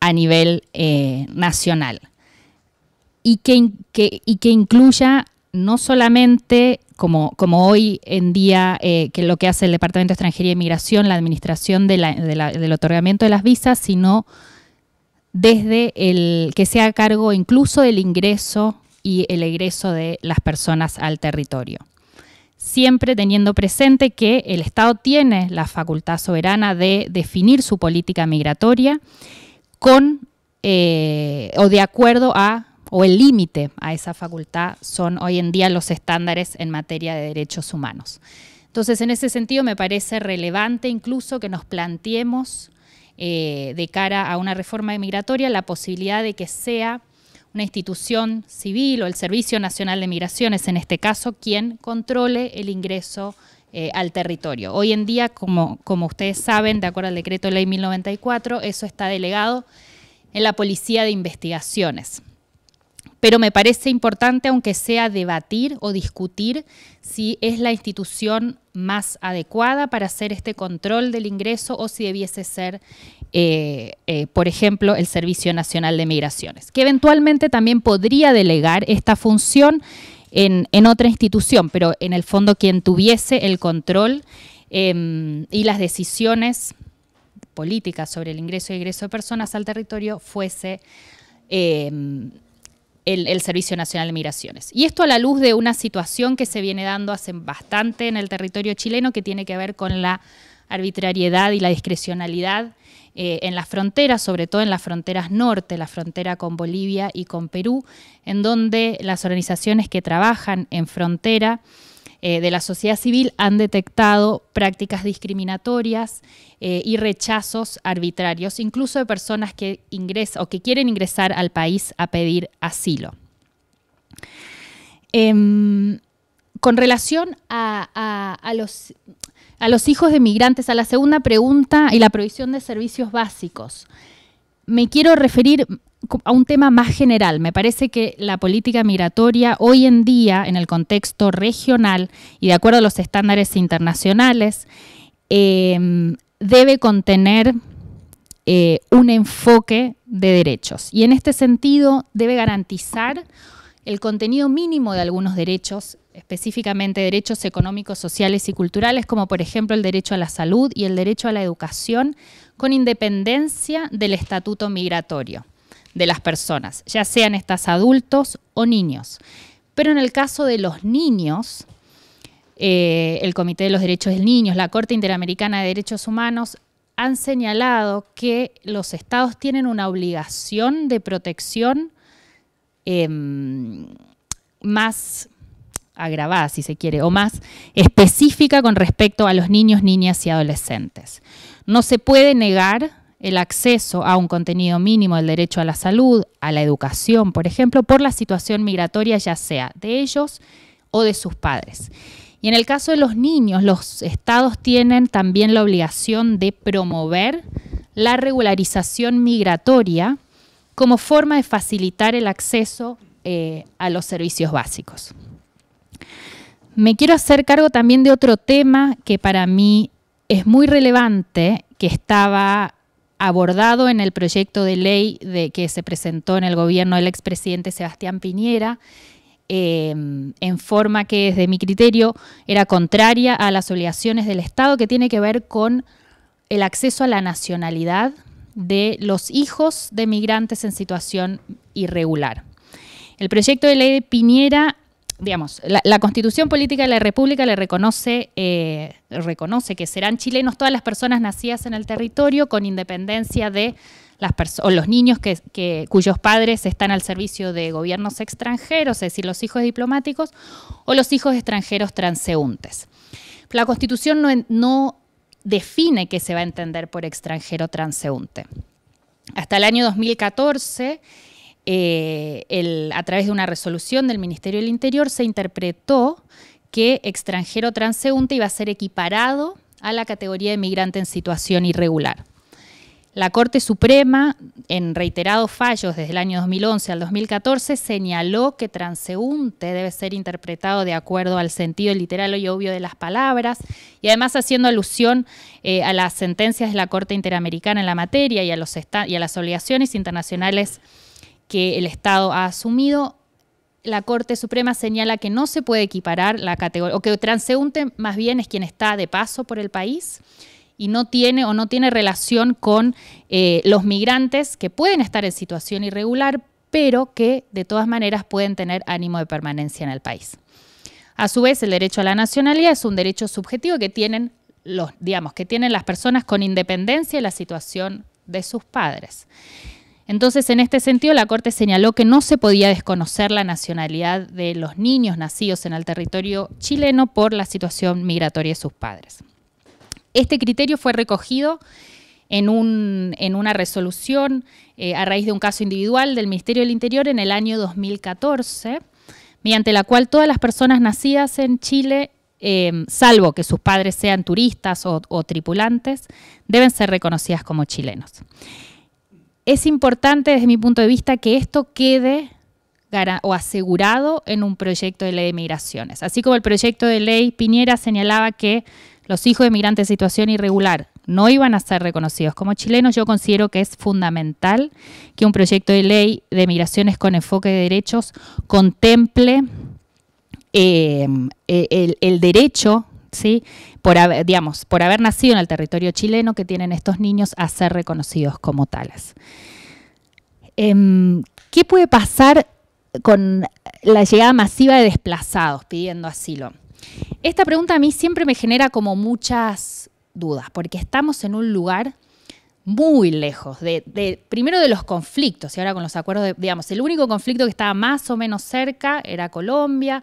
a nivel eh, nacional y que, incluya no solamente como, hoy en día eh, que lo que hace el Departamento de Extranjería y e Migración, la administración del otorgamiento de las visas, sino desde el que sea a cargo incluso del ingreso y el egreso de las personas al territorio siempre teniendo presente que el Estado tiene la facultad soberana de definir su política migratoria con eh, o de acuerdo a o el límite a esa facultad son hoy en día los estándares en materia de derechos humanos. Entonces, en ese sentido, me parece relevante incluso que nos planteemos eh, de cara a una reforma migratoria la posibilidad de que sea una institución civil o el Servicio Nacional de Migraciones, en este caso, quien controle el ingreso eh, al territorio. Hoy en día, como, como ustedes saben, de acuerdo al decreto ley 1094, eso está delegado en la Policía de Investigaciones. Pero me parece importante, aunque sea debatir o discutir, si es la institución más adecuada para hacer este control del ingreso o si debiese ser eh, eh, por ejemplo, el Servicio Nacional de Migraciones, que eventualmente también podría delegar esta función en, otra institución, pero en el fondo quien tuviese el control em, y las decisiones políticas sobre el ingreso y egreso de personas al territorio fuese em, el, Servicio Nacional de Migraciones. Y esto a la luz de una situación que se viene dando hace bastante en el territorio chileno que tiene que ver con la arbitrariedad y la discrecionalidad eh, en las fronteras, sobre todo en las fronteras norte, la frontera con Bolivia y con Perú, en donde las organizaciones que trabajan en frontera eh, de la sociedad civil han detectado prácticas discriminatorias eh, y rechazos arbitrarios, incluso de personas que ingresan o que quieren ingresar al país a pedir asilo. Em, con relación a los a los hijos de migrantes, a la segunda pregunta y la provisión de servicios básicos. Me quiero referir a un tema más general. Me parece que la política migratoria hoy en día, en el contexto regional y de acuerdo a los estándares internacionales, em, debe contener eh, un enfoque de derechos. Y en este sentido debe garantizar el contenido mínimo de algunos derechos específicamente derechos económicos, sociales y culturales, como por ejemplo el derecho a la salud y el derecho a la educación, con independencia del estatuto migratorio de las personas, ya sean estas adultos o niños. Pero en el caso de los niños, eh, el Comité de los Derechos del Niño, la Corte Interamericana de Derechos Humanos, han señalado que los estados tienen una obligación de protección em, más, agravada, si se quiere, o más específica con respecto a los niños, niñas y adolescentes. No se puede negar el acceso a un contenido mínimo del derecho a la salud, a la educación, por ejemplo, por la situación migratoria, ya sea de ellos o de sus padres. Y en el caso de los niños, los estados tienen también la obligación de promover la regularización migratoria como forma de facilitar el acceso eh, a los servicios básicos. Me quiero hacer cargo también de otro tema que para mí es muy relevante, que estaba abordado en el proyecto de ley de, que se presentó en el gobierno del expresidente Sebastián Piñera, em, en forma que desde mi criterio era contraria a las obligaciones del Estado, que tiene que ver con el acceso a la nacionalidad de los hijos de migrantes en situación irregular. El proyecto de ley de Piñera digamos, la, constitución política de la República le reconoce, eh, reconoce que serán chilenos todas las personas nacidas en el territorio con independencia de los niños que, cuyos padres están al servicio de gobiernos extranjeros, es decir, los hijos diplomáticos o los hijos extranjeros transeúntes. La constitución no, no define qué se va a entender por extranjero transeúnte. Hasta el año 2014 eh, a través de una resolución del Ministerio del Interior se interpretó que extranjero transeúnte iba a ser equiparado a la categoría de migrante en situación irregular. La Corte Suprema, en reiterados fallos desde el año 2011 al 2014, señaló que transeúnte debe ser interpretado de acuerdo al sentido literal y obvio de las palabras, y además haciendo alusión eh, a las sentencias de la Corte Interamericana en la materia y los y a las obligaciones internacionales que el Estado ha asumido, la Corte Suprema señala que no se puede equiparar la categoría, o que transeúnte más bien es quien está de paso por el país y no tiene o no tiene relación con eh, los migrantes que pueden estar en situación irregular, pero que de todas maneras pueden tener ánimo de permanencia en el país. A su vez, el derecho a la nacionalidad es un derecho subjetivo que tienen los, digamos, que tienen las personas con independencia de la situación de sus padres. Entonces, en este sentido, la Corte señaló que no se podía desconocer la nacionalidad de los niños nacidos en el territorio chileno por la situación migratoria de sus padres. Este criterio fue recogido en, una resolución eh, a raíz de un caso individual del Ministerio del Interior en el año 2014, mediante la cual todas las personas nacidas en Chile em, salvo que sus padres sean turistas o tripulantes, deben ser reconocidas como chilenos es importante desde mi punto de vista que esto quede o asegurado en un proyecto de ley de migraciones. Así como el proyecto de ley Piñera señalaba que los hijos de migrantes en situación irregular no iban a ser reconocidos como chilenos, yo considero que es fundamental que un proyecto de ley de migraciones con enfoque de derechos contemple eh, eh, el, el derecho por, haber, digamos, por haber nacido en el territorio chileno que tienen estos niños a ser reconocidos como tales. Em, ¿Qué puede pasar con la llegada masiva de desplazados pidiendo asilo? Esta pregunta a mí siempre me genera como muchas dudas, porque estamos en un lugar muy lejos, de, primero de los conflictos, y ahora con los acuerdos, de, digamos, el único conflicto que estaba más o menos cerca era Colombia,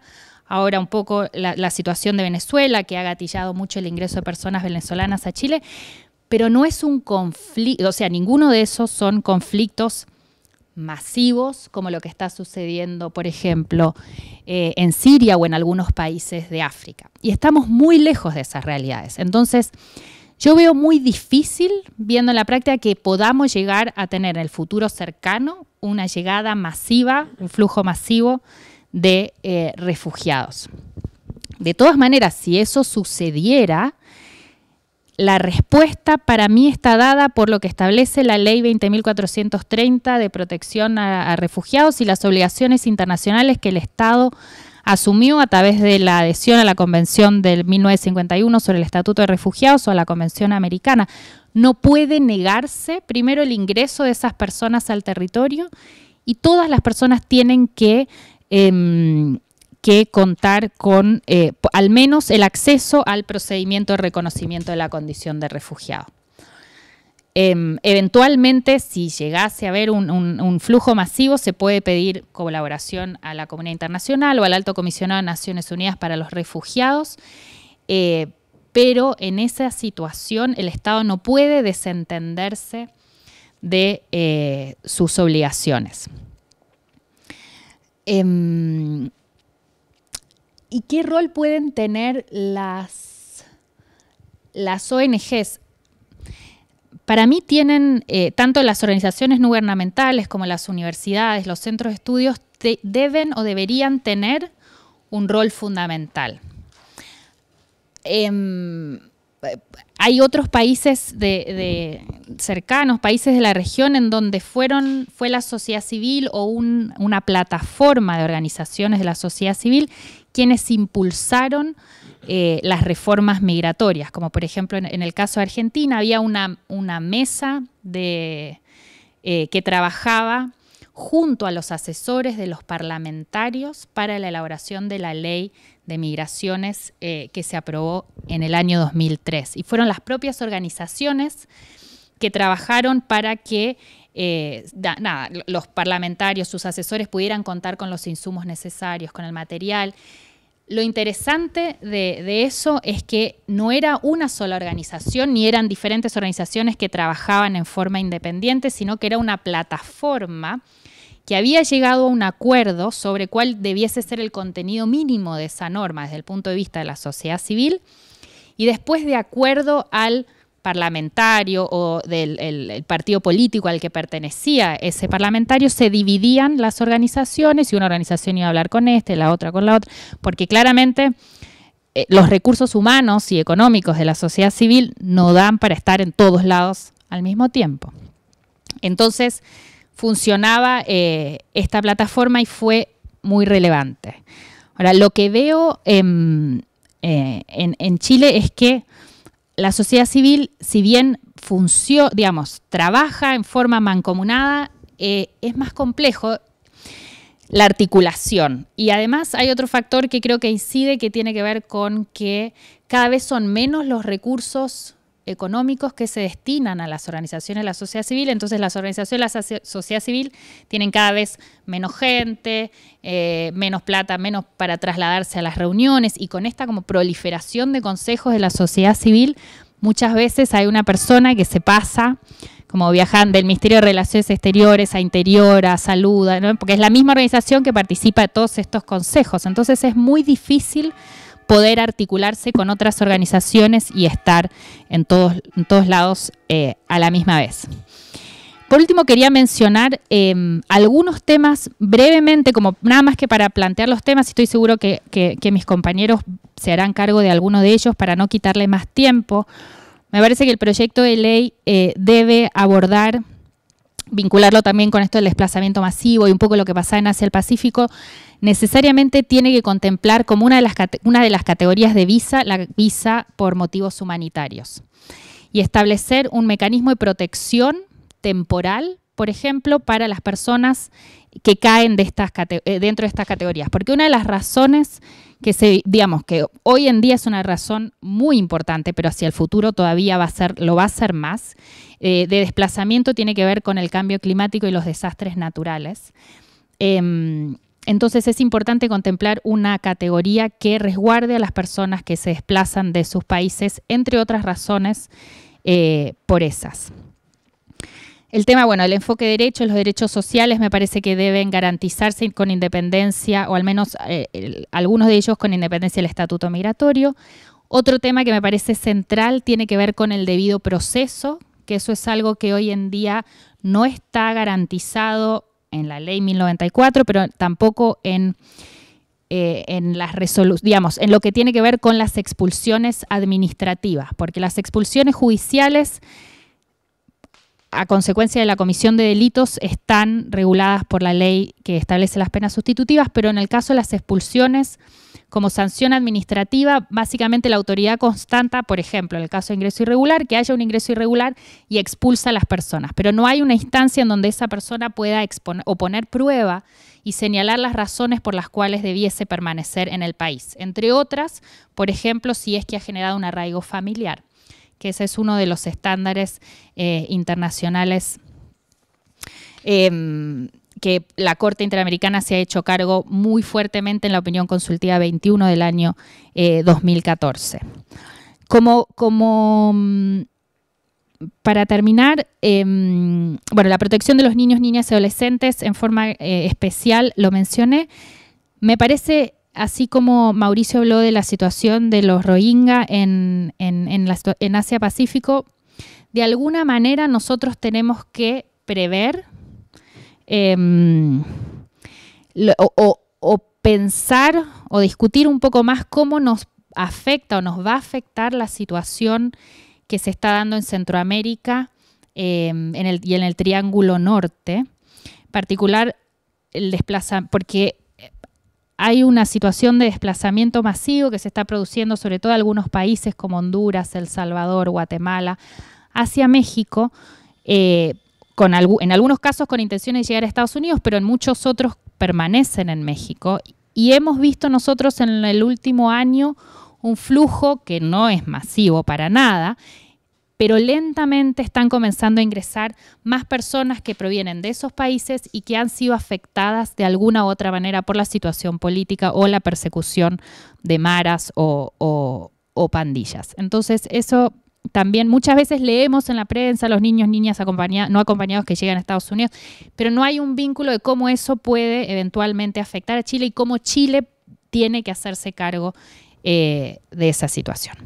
ahora un poco la, situación de Venezuela, que ha gatillado mucho el ingreso de personas venezolanas a Chile, pero no es un conflicto, o sea, ninguno de esos son conflictos masivos como lo que está sucediendo, por ejemplo, eh, en Siria o en algunos países de África. Y estamos muy lejos de esas realidades. Entonces, yo veo muy difícil, viendo en la práctica, que podamos llegar a tener en el futuro cercano una llegada masiva, un flujo masivo de eh, refugiados. De todas maneras, si eso sucediera, la respuesta para mí está dada por lo que establece la Ley 20.430 de protección a, a, refugiados y las obligaciones internacionales que el Estado asumió a través de la adhesión a la Convención del 1951 sobre el Estatuto de Refugiados o a la Convención Americana. No puede negarse primero el ingreso de esas personas al territorio y todas las personas tienen que Em, que contar con eh, al menos el acceso al procedimiento de reconocimiento de la condición de refugiado. Em, eventualmente, si llegase a haber un, flujo masivo, se puede pedir colaboración a la comunidad internacional o al alto comisionado de Naciones Unidas para los refugiados, eh, pero en esa situación el Estado no puede desentenderse de eh, sus obligaciones. Em, ¿Y qué rol pueden tener las, las ONGs? Para mí tienen, eh, tanto las organizaciones no gubernamentales como las universidades, los centros de estudios, deben o deberían tener un rol fundamental. Em, hay otros países cercanos, países de la región, en donde fueron, fue la sociedad civil o una plataforma de organizaciones de la sociedad civil quienes impulsaron eh, las reformas migratorias, como por ejemplo en, el caso de Argentina había una, mesa eh, que trabajaba junto a los asesores de los parlamentarios para la elaboración de la ley de migraciones eh, que se aprobó en el año 2003. Y fueron las propias organizaciones que trabajaron para que eh, los parlamentarios, sus asesores pudieran contar con los insumos necesarios, con el material. Lo interesante de, eso es que no era una sola organización, ni eran diferentes organizaciones que trabajaban en forma independiente, sino que era una plataforma que había llegado a un acuerdo sobre cuál debiese ser el contenido mínimo de esa norma desde el punto de vista de la sociedad civil y después de acuerdo al parlamentario o del partido político al que pertenecía ese parlamentario, se dividían las organizaciones y una organización iba a hablar con este, la otra con la otra, porque claramente eh, los recursos humanos y económicos de la sociedad civil no dan para estar en todos lados al mismo tiempo. Entonces, funcionaba eh, esta plataforma y fue muy relevante. Ahora, lo que veo em, eh, en, en, Chile es que la sociedad civil, si bien funciona, digamos, trabaja en forma mancomunada, eh, es más complejo la articulación. Y además hay otro factor que creo que incide que tiene que ver con que cada vez son menos los recursos económicos que se destinan a las organizaciones de la sociedad civil, entonces las organizaciones de la sociedad civil tienen cada vez menos gente, eh, menos plata, menos para trasladarse a las reuniones y con esta como proliferación de consejos de la sociedad civil, muchas veces hay una persona que se pasa como viajando del Ministerio de Relaciones Exteriores a Interior, a Salud, porque es la misma organización que participa de todos estos consejos, entonces es muy difícil poder articularse con otras organizaciones y estar en todos, todos lados eh, a la misma vez. Por último, quería mencionar em, algunos temas brevemente, como nada más que para plantear los temas, y estoy seguro que, mis compañeros se harán cargo de alguno de ellos para no quitarle más tiempo. Me parece que el proyecto de ley eh, debe abordar vincularlo también con esto del desplazamiento masivo y un poco lo que pasaba en Asia el Pacífico, necesariamente tiene que contemplar como una de las, una de las categorías de visa la visa por motivos humanitarios y establecer un mecanismo de protección temporal, por ejemplo, para las personas que caen de estas eh, dentro de estas categorías. Porque una de las razones que digamos que hoy en día es una razón muy importante, pero hacia el futuro todavía va a ser, lo va a ser más, eh, de desplazamiento tiene que ver con el cambio climático y los desastres naturales. Em, entonces es importante contemplar una categoría que resguarde a las personas que se desplazan de sus países, entre otras razones, eh, por esas. El tema, bueno, el enfoque de derechos, los derechos sociales me parece que deben garantizarse con independencia, o al menos eh, algunos de ellos con independencia del estatuto migratorio. Otro tema que me parece central tiene que ver con el debido proceso, que eso es algo que hoy en día no está garantizado en la ley 1094, pero tampoco en, eh, en las digamos, en lo que tiene que ver con las expulsiones administrativas, porque las expulsiones judiciales a consecuencia de la comisión de delitos están reguladas por la ley que establece las penas sustitutivas, pero en el caso de las expulsiones como sanción administrativa, básicamente la autoridad constata, por ejemplo, en el caso de ingreso irregular, que haya un ingreso irregular y expulsa a las personas, pero no hay una instancia en donde esa persona pueda exponer, o poner prueba y señalar las razones por las cuales debiese permanecer en el país, entre otras, por ejemplo, si es que ha generado un arraigo familiar que ese es uno de los estándares eh, internacionales em, que la Corte Interamericana se ha hecho cargo muy fuertemente en la opinión consultiva 21 del año 2014. Eh, como, como mm, para terminar, em, la protección de los niños, niñas y adolescentes en forma eh, especial, lo mencioné, me parece así como Mauricio habló de la situación de los Rohingya en, Asia Pacífico, de alguna manera nosotros tenemos que prever em, o, pensar o discutir un poco más cómo nos afecta o nos va a afectar la situación que se está dando en Centroamérica em, y en el Triángulo Norte, particular el desplazamiento, porque hay una situación de desplazamiento masivo que se está produciendo sobre todo en algunos países como Honduras, El Salvador, Guatemala, hacia México, eh, en algunos casos con intenciones de llegar a Estados Unidos, pero en muchos otros permanecen en México. Y hemos visto nosotros en el último año un flujo que no es masivo para nada, pero lentamente están comenzando a ingresar más personas que provienen de esos países y que han sido afectadas de alguna u otra manera por la situación política o la persecución de maras o, pandillas. Entonces, eso también muchas veces leemos en la prensa los niños, niñas acompañados, no acompañados que llegan a Estados Unidos, pero no hay un vínculo de cómo eso puede eventualmente afectar a Chile y cómo Chile tiene que hacerse cargo eh, de esa situación.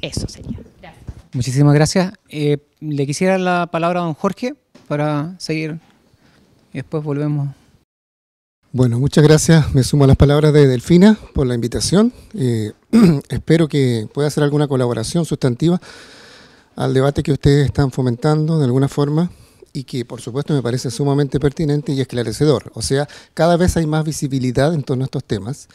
Eso sería. Gracias. Muchísimas gracias. Eh, le quisiera la palabra a don Jorge para seguir después volvemos. Bueno, muchas gracias. Me sumo a las palabras de Delfina por la invitación. Eh, espero que pueda hacer alguna colaboración sustantiva al debate que ustedes están fomentando de alguna forma y que por supuesto me parece sumamente pertinente y esclarecedor. O sea, cada vez hay más visibilidad en torno a estos temas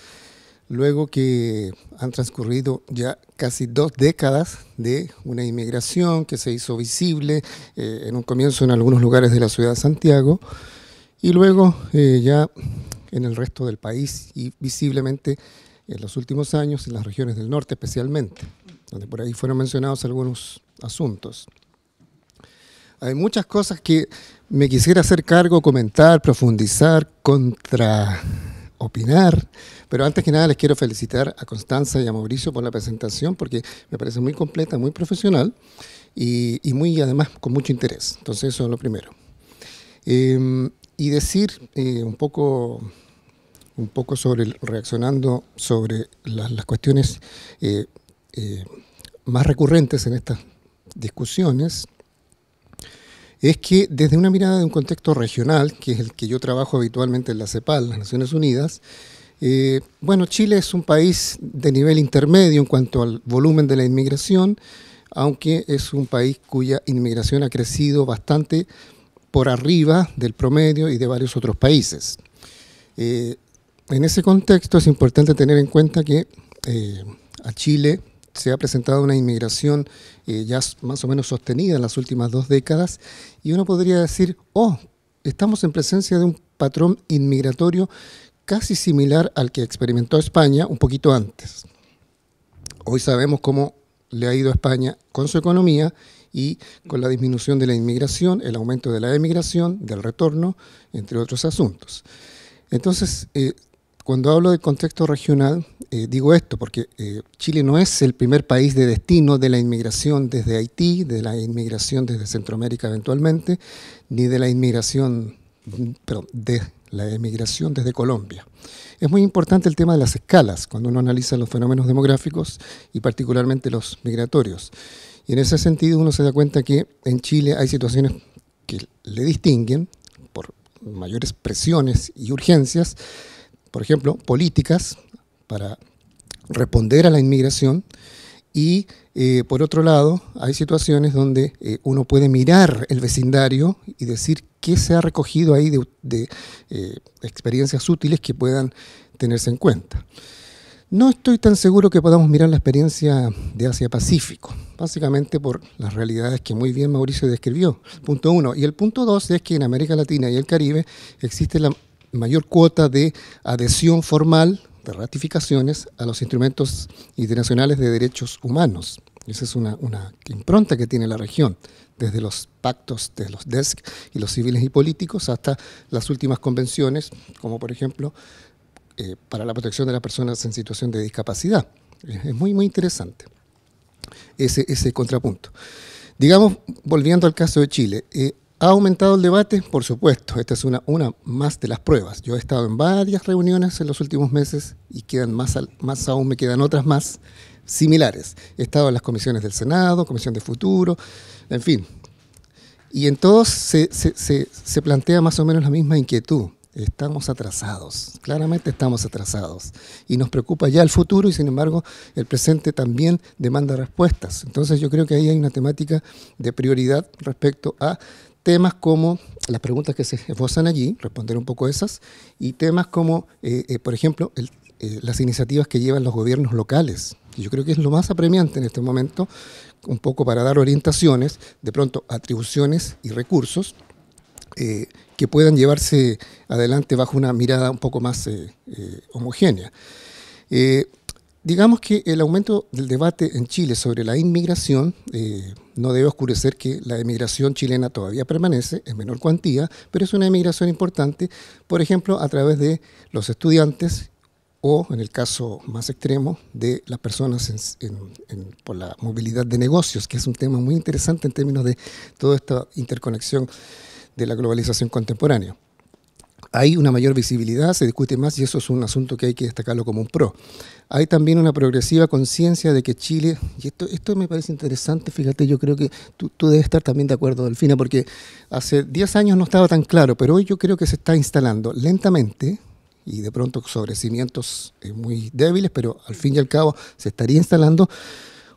luego que han transcurrido ya casi dos décadas de una inmigración que se hizo visible eh, en un comienzo en algunos lugares de la ciudad de Santiago y luego eh, ya en el resto del país y visiblemente en los últimos años en las regiones del norte especialmente, donde por ahí fueron mencionados algunos asuntos. Hay muchas cosas que me quisiera hacer cargo, comentar, profundizar, contra opinar. Pero antes que nada les quiero felicitar a Constanza y a Mauricio por la presentación porque me parece muy completa, muy profesional y, muy además con mucho interés. Entonces eso es lo primero. Em, y decir eh, un poco un poco sobre reaccionando sobre las cuestiones eh, eh, más recurrentes en estas discusiones es que desde una mirada de un contexto regional, que es el que yo trabajo habitualmente en la CEPAL, las Naciones Unidas, eh, bueno, Chile es un país de nivel intermedio en cuanto al volumen de la inmigración, aunque es un país cuya inmigración ha crecido bastante por arriba del promedio y de varios otros países. Eh, en ese contexto es importante tener en cuenta que eh, a Chile se ha presentado una inmigración eh, ya más o menos sostenida en las últimas dos décadas y uno podría decir, oh, estamos en presencia de un patrón inmigratorio casi similar al que experimentó España un poquito antes. Hoy sabemos cómo le ha ido a España con su economía y con la disminución de la inmigración, el aumento de la emigración, del retorno, entre otros asuntos. Entonces, eh, cuando hablo del contexto regional, eh, digo esto porque eh, Chile no es el primer país de destino de la inmigración desde Haití, de la inmigración desde Centroamérica eventualmente, ni de la inmigración, perdón, de la emigración desde Colombia. Es muy importante el tema de las escalas cuando uno analiza los fenómenos demográficos y particularmente los migratorios. Y en ese sentido uno se da cuenta que en Chile hay situaciones que le distinguen por mayores presiones y urgencias por ejemplo, políticas para responder a la inmigración y eh, por otro lado hay situaciones donde eh, uno puede mirar el vecindario y decir qué se ha recogido ahí de, eh, experiencias útiles que puedan tenerse en cuenta. No estoy tan seguro que podamos mirar la experiencia de Asia-Pacífico, básicamente por las realidades que muy bien Mauricio describió, punto uno. Y el punto dos es que en América Latina y el Caribe existe la mayor cuota de adhesión formal de ratificaciones a los instrumentos internacionales de derechos humanos. Esa es una, impronta que tiene la región, desde los pactos de los DESC y los civiles y políticos hasta las últimas convenciones, como por ejemplo eh, para la protección de las personas en situación de discapacidad. Es muy, muy interesante ese, ese contrapunto. Digamos, volviendo al caso de Chile, eh, ¿Ha aumentado el debate? Por supuesto, esta es una, más de las pruebas. Yo he estado en varias reuniones en los últimos meses y quedan más, más aún, me quedan otras más similares. He estado en las comisiones del Senado, Comisión de Futuro, en fin. Y en todos se plantea más o menos la misma inquietud. Estamos atrasados, claramente estamos atrasados. Y nos preocupa ya el futuro y sin embargo el presente también demanda respuestas. Entonces yo creo que ahí hay una temática de prioridad respecto a temas como las preguntas que se esbozan allí, responder un poco esas, y temas como, eh, eh, por ejemplo, eh, las iniciativas que llevan los gobiernos locales, que yo creo que es lo más apremiante en este momento, un poco para dar orientaciones, de pronto atribuciones y recursos que puedan llevarse adelante bajo una mirada un poco más homogénea. digamos que el aumento del debate en Chile sobre la inmigración no debe oscurecer que la emigración chilena todavía permanece en menor cuantía, pero es una emigración importante, por ejemplo, a través de los estudiantes o, en el caso más extremo, de las personas por la movilidad de negocios, que es un tema muy interesante en términos de toda esta interconexión de la globalización contemporánea. Hay una mayor visibilidad, se discute más y eso es un asunto que hay que destacarlo como un pro hay también una progresiva conciencia de que Chile, y esto, esto me parece interesante, fíjate, yo creo que tú, debes estar también de acuerdo, Delfina, porque hace 10 años no estaba tan claro, pero hoy yo creo que se está instalando lentamente y de pronto cimientos eh, muy débiles, pero al fin y al cabo se estaría instalando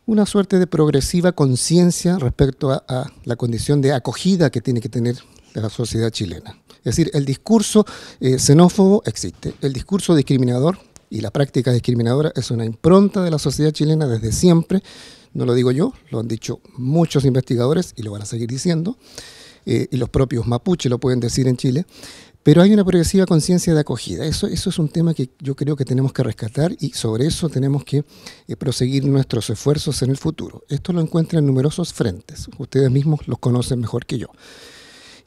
una suerte de progresiva conciencia respecto a, la condición de acogida que tiene que tener la sociedad chilena. Es decir, el discurso eh, xenófobo existe, el discurso discriminador y la práctica discriminadora es una impronta de la sociedad chilena desde siempre. No lo digo yo, lo han dicho muchos investigadores y lo van a seguir diciendo. Eh, y los propios mapuche lo pueden decir en Chile. Pero hay una progresiva conciencia de acogida. Eso, es un tema que yo creo que tenemos que rescatar y sobre eso tenemos que eh, proseguir nuestros esfuerzos en el futuro. Esto lo encuentran en numerosos frentes. Ustedes mismos los conocen mejor que yo.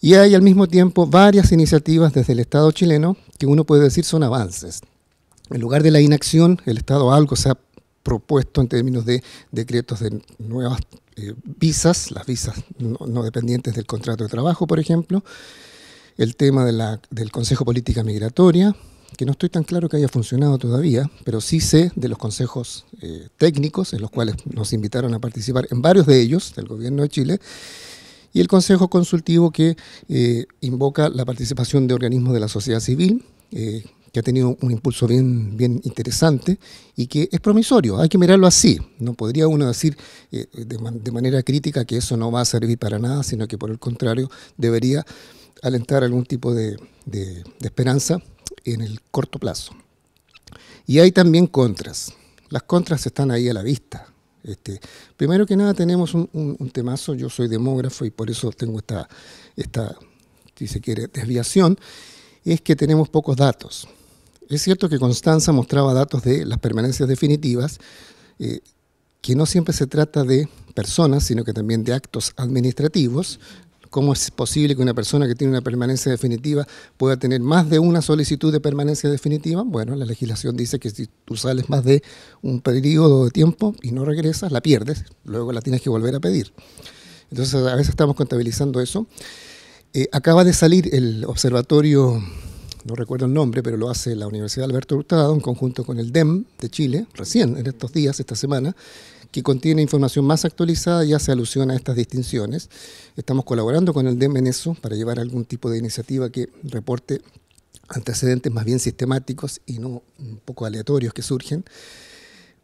Y hay al mismo tiempo varias iniciativas desde el Estado chileno que uno puede decir son avances en lugar de la inacción, el Estado algo se ha propuesto en términos de decretos de nuevas eh, visas, las visas no, dependientes del contrato de trabajo, por ejemplo, el tema del Consejo Política Migratoria, que no estoy tan claro que haya funcionado todavía, pero sí sé de los consejos eh, técnicos en los cuales nos invitaron a participar en varios de ellos del gobierno de Chile, y el Consejo Consultivo que eh, invoca la participación de organismos de la sociedad civil, que ha tenido un impulso bien, bien interesante y que es promisorio, hay que mirarlo así. No podría uno decir eh, de, manera crítica que eso no va a servir para nada, sino que por el contrario debería alentar algún tipo de, esperanza en el corto plazo. Y hay también contras. Las contras están ahí a la vista. Este, primero que nada tenemos un, temazo, yo soy demógrafo y por eso tengo esta, esta, si se quiere, desviación, es que tenemos pocos datos. Es cierto que Constanza mostraba datos de las permanencias definitivas, eh, que no siempre se trata de personas, sino que también de actos administrativos. ¿Cómo es posible que una persona que tiene una permanencia definitiva pueda tener más de una solicitud de permanencia definitiva? Bueno, la legislación dice que si tú sales más de un periodo de tiempo y no regresas, la pierdes, luego la tienes que volver a pedir. Entonces, a veces estamos contabilizando eso. Eh, acaba de salir el Observatorio no recuerdo el nombre, pero lo hace la Universidad Alberto Hurtado en conjunto con el DEM de Chile, recién en estos días, esta semana, que contiene información más actualizada y hace alusión a estas distinciones. Estamos colaborando con el DEM en eso para llevar algún tipo de iniciativa que reporte antecedentes más bien sistemáticos y no un poco aleatorios que surgen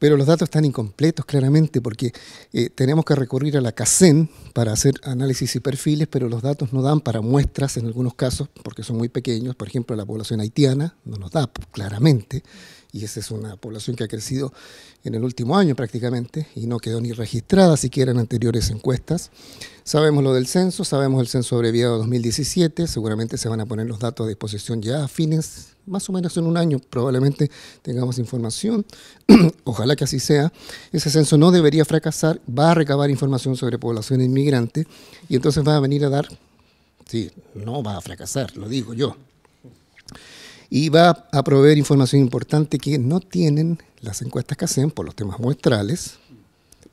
pero los datos están incompletos claramente porque eh, tenemos que recurrir a la CACEN para hacer análisis y perfiles, pero los datos no dan para muestras en algunos casos porque son muy pequeños, por ejemplo la población haitiana no nos da claramente y esa es una población que ha crecido en el último año prácticamente y no quedó ni registrada siquiera en anteriores encuestas. Sabemos lo del censo, sabemos el censo abreviado 2017, seguramente se van a poner los datos a disposición ya a fines, más o menos en un año probablemente tengamos información, ojalá que así sea. Ese censo no debería fracasar, va a recabar información sobre población inmigrante y entonces va a venir a dar, sí, no va a fracasar, lo digo yo, y va a proveer información importante que no tienen las encuestas que hacen por los temas muestrales,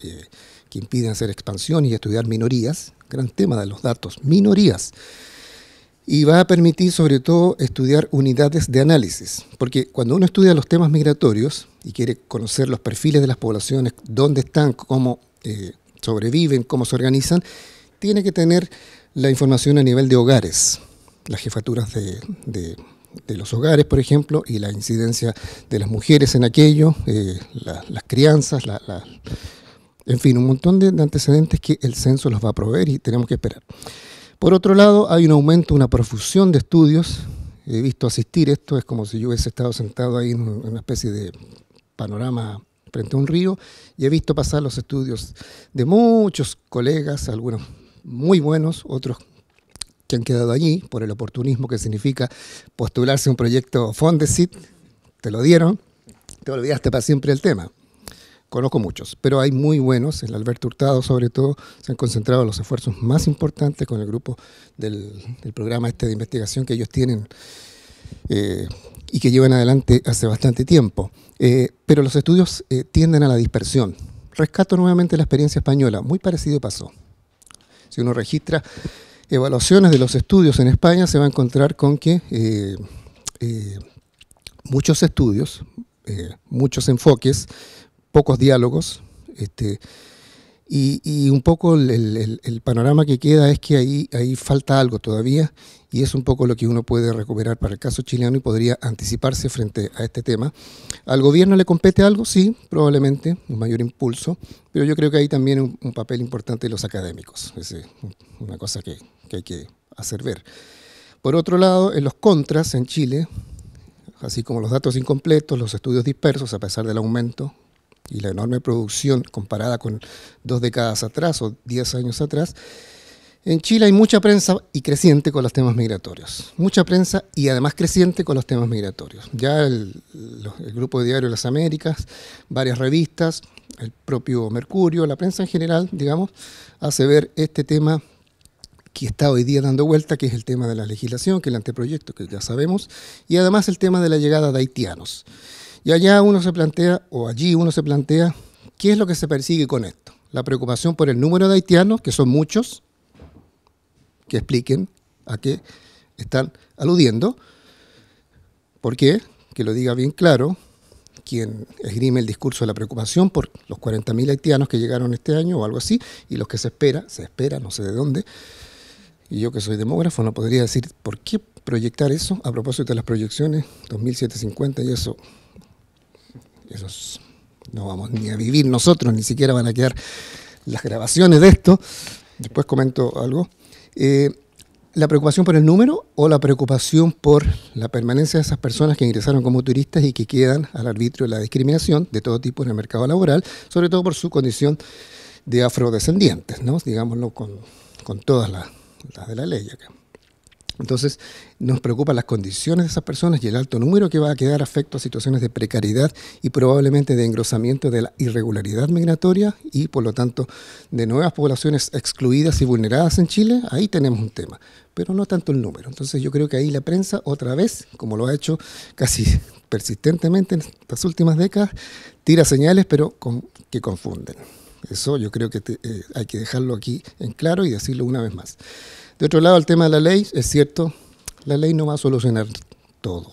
eh, que impiden hacer expansión y estudiar minorías, gran tema de los datos, minorías. Y va a permitir sobre todo estudiar unidades de análisis, porque cuando uno estudia los temas migratorios y quiere conocer los perfiles de las poblaciones, dónde están, cómo eh, sobreviven, cómo se organizan, tiene que tener la información a nivel de hogares, las jefaturas de de los hogares, por ejemplo, y la incidencia de las mujeres en aquello, eh, las crianzas, en fin, un montón de, de antecedentes que el censo los va a proveer y tenemos que esperar. Por otro lado, hay un aumento, una profusión de estudios. He visto asistir, esto es como si yo hubiese estado sentado ahí en una especie de panorama frente a un río y he visto pasar los estudios de muchos colegas, algunos muy buenos, otros que han quedado allí por el oportunismo que significa postularse un proyecto Fondesit, te lo dieron, te olvidaste para siempre el tema. Conozco muchos, pero hay muy buenos. El Alberto Hurtado, sobre todo, se han concentrado los esfuerzos más importantes con el grupo del, programa este de investigación que ellos tienen eh, y que llevan adelante hace bastante tiempo. Eh, pero los estudios eh, tienden a la dispersión. Rescato nuevamente la experiencia española, muy parecido pasó. Si uno registra evaluaciones de los estudios en España se va a encontrar con que eh, eh, muchos estudios, eh, muchos enfoques, pocos diálogos, este, y, un poco el, panorama que queda es que ahí, ahí falta algo todavía y es un poco lo que uno puede recuperar para el caso chileno y podría anticiparse frente a este tema. ¿Al gobierno le compete algo? Sí, probablemente, un mayor impulso, pero yo creo que hay también un, un papel importante de los académicos. Es una cosa que que hay que hacer ver. Por otro lado, en los contras en Chile, así como los datos incompletos, los estudios dispersos, a pesar del aumento y la enorme producción comparada con dos décadas atrás o diez años atrás, en Chile hay mucha prensa y creciente con los temas migratorios. Mucha prensa y además creciente con los temas migratorios. Ya el, grupo de diario Las Américas, varias revistas, el propio Mercurio, la prensa en general, digamos, hace ver este tema que está hoy día dando vuelta, que es el tema de la legislación, que es el anteproyecto, que ya sabemos, y además el tema de la llegada de haitianos. Y allá uno se plantea, o allí uno se plantea, ¿qué es lo que se persigue con esto? La preocupación por el número de haitianos, que son muchos, que expliquen a qué están aludiendo. ¿Por qué? Que lo diga bien claro quien esgrime el discurso de la preocupación por los 40.000 haitianos que llegaron este año o algo así, y los que se espera, se espera, no sé de dónde, y yo que soy demógrafo no podría decir por qué proyectar eso a propósito de las proyecciones 2750 y eso, no vamos ni a vivir nosotros, ni siquiera van a quedar las grabaciones de esto. Después comento algo. Eh, la preocupación por el número o la preocupación por la permanencia de esas personas que ingresaron como turistas y que quedan al arbitrio de la discriminación de todo tipo en el mercado laboral, sobre todo por su condición de afrodescendientes, ¿no? digámoslo con, con todas las de la ley acá. Entonces, nos preocupan las condiciones de esas personas y el alto número que va a quedar afecto a situaciones de precariedad y probablemente de engrosamiento de la irregularidad migratoria y, por lo tanto, de nuevas poblaciones excluidas y vulneradas en Chile. Ahí tenemos un tema, pero no tanto el número. Entonces, yo creo que ahí la prensa, otra vez, como lo ha hecho casi persistentemente en estas últimas décadas, tira señales, pero que confunden. Eso yo creo que eh, hay que dejarlo aquí en claro y decirlo una vez más. De otro lado, el tema de la ley, es cierto, la ley no va a solucionar todo.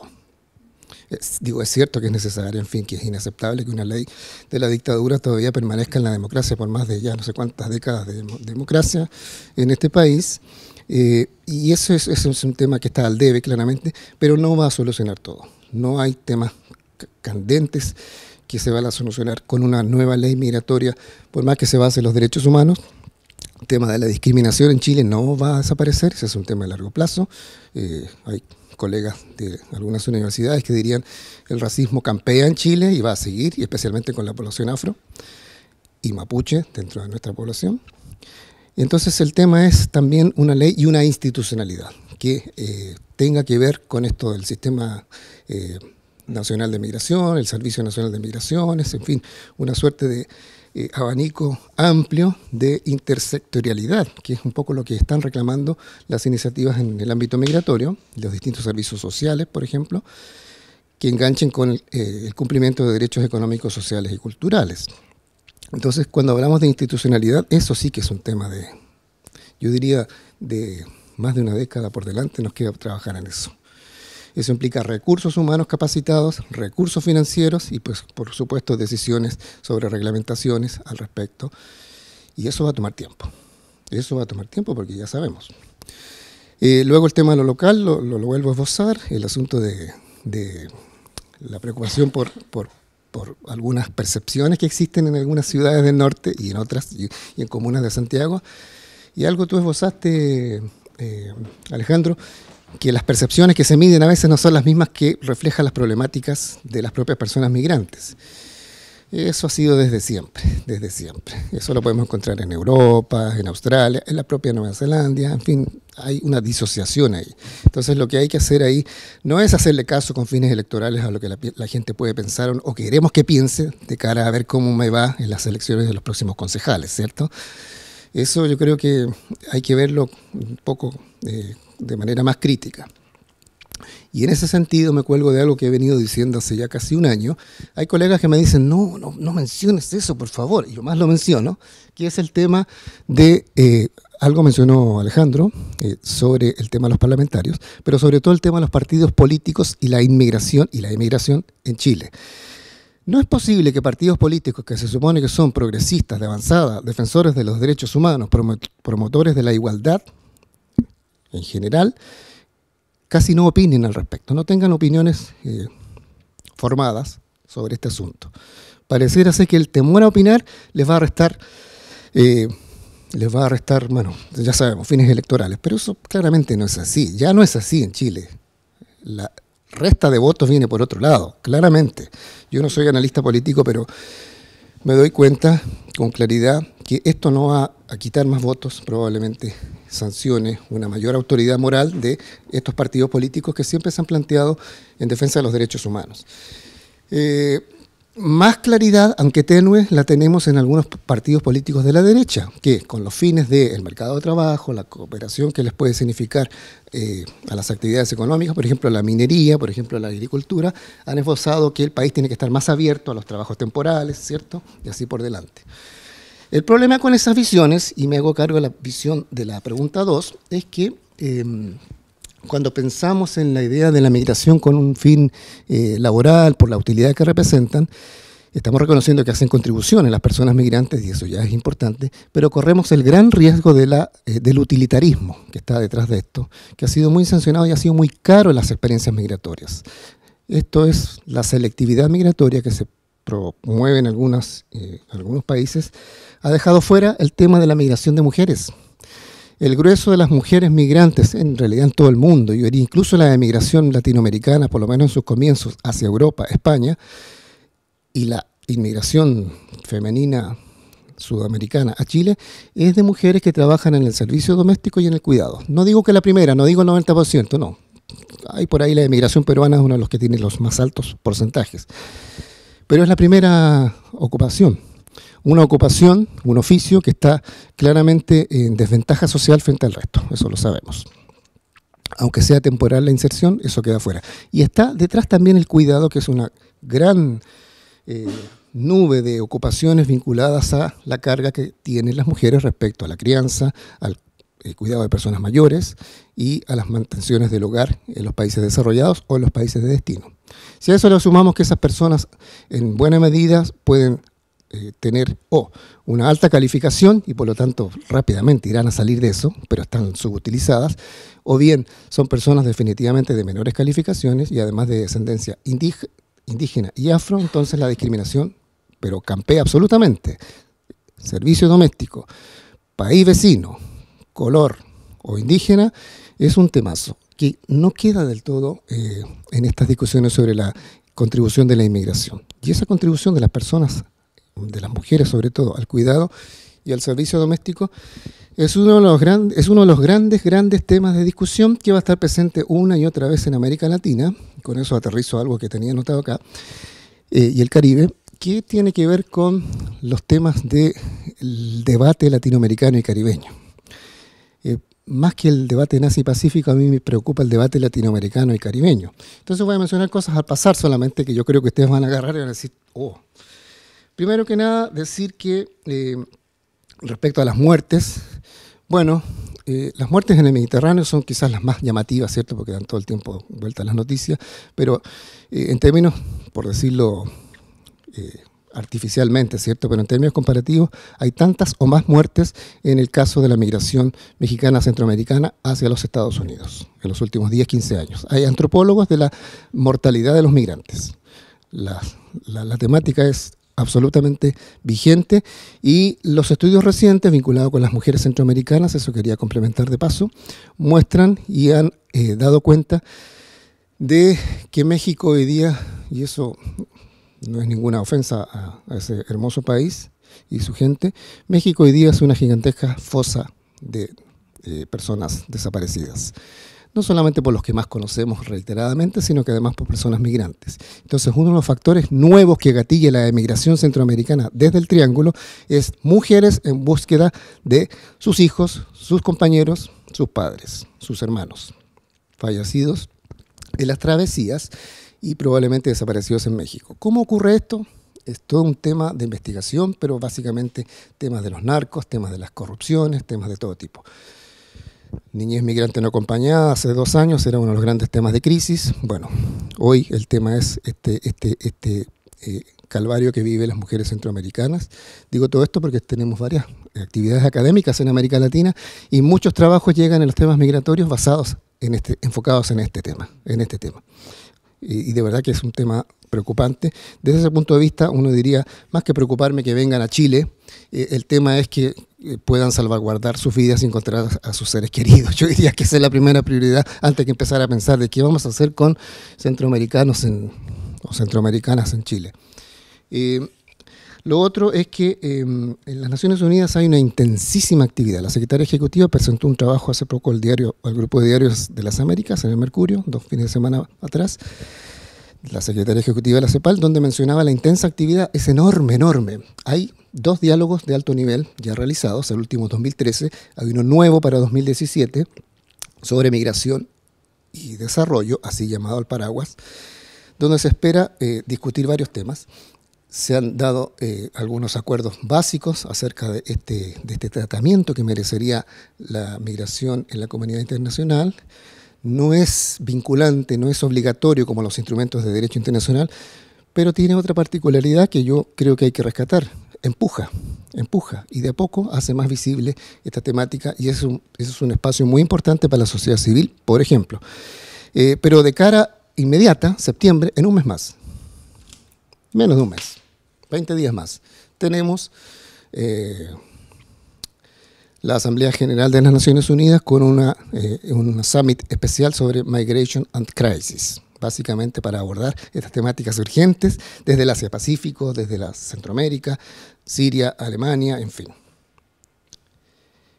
digo, es cierto que es necesario, en fin, que es inaceptable que una ley de la dictadura todavía permanezca en la democracia por más de ya no sé cuántas décadas de democracia en este país. Eh, y eso eso es un tema que está al debe, claramente, pero no va a solucionar todo. No hay temas candentes que se van a solucionar con una nueva ley migratoria, por más que se base en los derechos humanos. El tema de la discriminación en Chile no va a desaparecer, ese es un tema a largo plazo. Eh, hay colegas de algunas universidades que dirían el racismo campea en Chile y va a seguir, y especialmente con la población afro y mapuche dentro de nuestra población. entonces el tema es también una ley y una institucionalidad que eh, tenga que ver con esto del sistema eh, Nacional de Migración, el Servicio Nacional de Migraciones, en fin, una suerte de eh, abanico amplio de intersectorialidad, que es un poco lo que están reclamando las iniciativas en el ámbito migratorio, los distintos servicios sociales, por ejemplo, que enganchen con eh, el cumplimiento de derechos económicos, sociales y culturales. Entonces, cuando hablamos de institucionalidad, eso sí que es un tema de, yo diría, de más de una década por delante nos queda trabajar en eso. Eso implica recursos humanos capacitados, recursos financieros y, pues, por supuesto, decisiones sobre reglamentaciones al respecto. Y eso va a tomar tiempo. Eso va a tomar tiempo porque ya sabemos. Eh, luego el tema de lo local, lo, vuelvo a esbozar, el asunto de, la preocupación por, por, algunas percepciones que existen en algunas ciudades del norte y en otras, y, en comunas de Santiago. Y algo tú esbozaste, eh, Alejandro, que las percepciones que se miden a veces no son las mismas que reflejan las problemáticas de las propias personas migrantes. Eso ha sido desde siempre, desde siempre. Eso lo podemos encontrar en Europa, en Australia, en la propia Nueva Zelanda, en fin, hay una disociación ahí. Entonces lo que hay que hacer ahí no es hacerle caso con fines electorales a lo que la, gente puede pensar o queremos que piense de cara a ver cómo me va en las elecciones de los próximos concejales, ¿cierto? Eso yo creo que hay que verlo un poco eh, de manera más crítica. Y en ese sentido me cuelgo de algo que he venido diciendo hace ya casi un año. Hay colegas que me dicen, no, no, menciones eso, por favor. Y yo más lo menciono, que es el tema de, eh, algo mencionó Alejandro, eh, sobre el tema de los parlamentarios, pero sobre todo el tema de los partidos políticos y la inmigración y la inmigración en Chile. No es posible que partidos políticos que se supone que son progresistas, de avanzada, defensores de los derechos humanos, promotores de la igualdad, en general, casi no opinen al respecto, no tengan opiniones eh, formadas sobre este asunto. Pareciera ser que el temor a opinar les va a restar, eh, les va a restar, bueno, ya sabemos, fines electorales, pero eso claramente no es así, ya no es así en Chile. La resta de votos viene por otro lado, claramente. Yo no soy analista político, pero me doy cuenta con claridad que esto no va a quitar más votos probablemente sanciones, una mayor autoridad moral de estos partidos políticos que siempre se han planteado en defensa de los derechos humanos. Eh, más claridad, aunque tenue, la tenemos en algunos partidos políticos de la derecha, que con los fines del mercado de trabajo, la cooperación que les puede significar eh, a las actividades económicas, por ejemplo la minería, por ejemplo la agricultura, han esbozado que el país tiene que estar más abierto a los trabajos temporales, ¿cierto? Y así por delante. El problema con esas visiones, y me hago cargo de la visión de la pregunta 2, es que em, cuando pensamos en la idea de la migración con un fin eh, laboral, por la utilidad que representan, estamos reconociendo que hacen contribuciones las personas migrantes y eso ya es importante, pero corremos el gran riesgo eh, del utilitarismo que está detrás de esto, que ha sido muy sancionado y ha sido muy caro en las experiencias migratorias. Esto es la selectividad migratoria que se promueve en eh, algunos países, ha dejado fuera el tema de la migración de mujeres. El grueso de las mujeres migrantes, en realidad en todo el mundo, y incluso la emigración latinoamericana, por lo menos en sus comienzos, hacia Europa, España, y la inmigración femenina sudamericana a Chile es de mujeres que trabajan en el servicio doméstico y en el cuidado. No digo que la primera, no digo el 90%, no. Hay por ahí la emigración peruana es uno de los que tiene los más altos porcentajes. Pero es la primera ocupación una ocupación, un oficio que está claramente en desventaja social frente al resto, eso lo sabemos. Aunque sea temporal la inserción, eso queda fuera. Y está detrás también el cuidado, que es una gran eh, nube de ocupaciones vinculadas a la carga que tienen las mujeres respecto a la crianza, al eh, cuidado de personas mayores y a las mantenciones del hogar en los países desarrollados o en los países de destino. Si a eso le sumamos que esas personas en buena medida pueden eh, tener o una alta calificación y por lo tanto rápidamente irán a salir de eso, pero están subutilizadas, o bien son personas definitivamente de menores calificaciones y además de descendencia indígena y afro, entonces la discriminación, pero campea absolutamente. Servicio doméstico, país vecino, color o indígena, es un temazo que no queda del todo eh, en estas discusiones sobre la contribución de la inmigración. Y esa contribución de las personas de las mujeres sobre todo, al cuidado y al servicio doméstico, es uno, de los grandes es uno de los grandes, grandes temas de discusión que va a estar presente una y otra vez en América Latina, con eso aterrizo algo que tenía anotado acá, eh, y el Caribe, que tiene que ver con los temas del debate latinoamericano y caribeño. Eh, más que el debate nazi-pacífico, a mí me preocupa el debate latinoamericano y caribeño. Entonces voy a mencionar cosas al pasar solamente que yo creo que ustedes van a agarrar y van a decir, oh, Primero que nada, decir que eh, respecto a las muertes, bueno, eh, las muertes en el Mediterráneo son quizás las más llamativas, ¿cierto? Porque dan todo el tiempo vuelta a las noticias, pero eh, en términos, por decirlo artificialmente, ¿cierto? Pero en términos comparativos, hay tantas o más muertes en el caso de la migración mexicana-centroamericana hacia los Estados Unidos en los últimos 10, 15 años. Hay antropólogos de la mortalidad de los migrantes. la temática es absolutamente vigente y los estudios recientes vinculados con las mujeres centroamericanas, eso quería complementar de paso, muestran y han eh, dado cuenta de que México hoy día, y eso no es ninguna ofensa a, ese hermoso país y su gente, México hoy día es una gigantesca fosa de eh, personas desaparecidas no solamente por los que más conocemos reiteradamente, sino que además por personas migrantes. Entonces, uno de los factores nuevos que gatilla la emigración centroamericana desde el Triángulo es mujeres en búsqueda de sus hijos, sus compañeros, sus padres, sus hermanos fallecidos en las travesías y probablemente desaparecidos en México. ¿Cómo ocurre esto? es todo un tema de investigación, pero básicamente temas de los narcos, temas de las corrupciones, temas de todo tipo niñez migrante no acompañada, hace dos años era uno de los grandes temas de crisis. Bueno, hoy el tema es este, este, este eh, calvario que viven las mujeres centroamericanas. Digo todo esto porque tenemos varias eh, actividades académicas en América Latina y muchos trabajos llegan en los temas migratorios basados en este, enfocados en este tema, en este tema. y de verdad que es un tema preocupante. Desde ese punto de vista, uno diría, más que preocuparme que vengan a Chile, eh, el tema es que eh, puedan salvaguardar sus vidas y encontrar a sus seres queridos. Yo diría que esa es la primera prioridad antes que empezar a pensar de qué vamos a hacer con centroamericanos o centroamericanas en Chile. Eh, lo otro es que em, en las Naciones Unidas hay una intensísima actividad. La secretaria ejecutiva presentó un trabajo hace poco al diario, al grupo de diarios de las Américas, en el Mercurio, dos fines de semana atrás, la secretaria ejecutiva de la CEPAL, donde mencionaba la intensa actividad, es enorme, enorme. Hay dos diálogos de alto nivel ya realizados, el último 2013, hay uno nuevo para 2017 sobre migración y desarrollo, así llamado al paraguas, donde se espera eh, discutir varios temas. Se han dado eh, algunos acuerdos básicos acerca este, de este tratamiento que merecería la migración en la comunidad internacional. No es vinculante, no es obligatorio como los instrumentos de derecho internacional, pero tiene otra particularidad que yo creo que hay que rescatar empuja, empuja y de a poco hace más visible esta temática y es un, eso es un espacio muy importante para la sociedad civil, por ejemplo. Eh, pero de cara inmediata, septiembre, en un mes más, menos de un mes, 20 días más, tenemos eh, la Asamblea General de las Naciones Unidas con una, eh, un summit especial sobre Migration and Crisis básicamente para abordar estas temáticas urgentes desde el Asia-Pacífico, desde la Centroamérica, Siria, Alemania, en fin.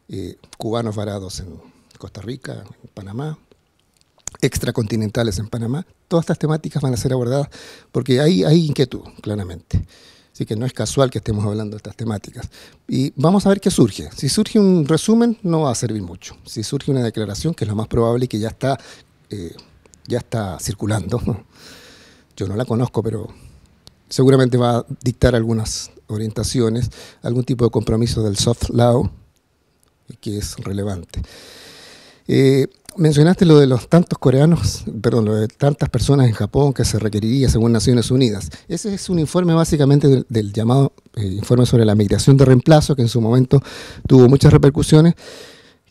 Eh, cubanos varados en Costa Rica, en Panamá, extracontinentales en Panamá. Todas estas temáticas van a ser abordadas porque hay, inquietud, claramente. Así que no es casual que estemos hablando de estas temáticas. Y vamos a ver qué surge. Si surge un resumen, no va a servir mucho. Si surge una declaración, que es lo más probable y que ya está, eh, ya está circulando, yo no la conozco, pero seguramente va a dictar algunas orientaciones, algún tipo de compromiso del soft law que es relevante. Eh, mencionaste lo de los tantos coreanos, perdón, lo de tantas personas en Japón que se requeriría según Naciones Unidas. Ese es un informe básicamente del, llamado eh, informe sobre la migración de reemplazo que en su momento tuvo muchas repercusiones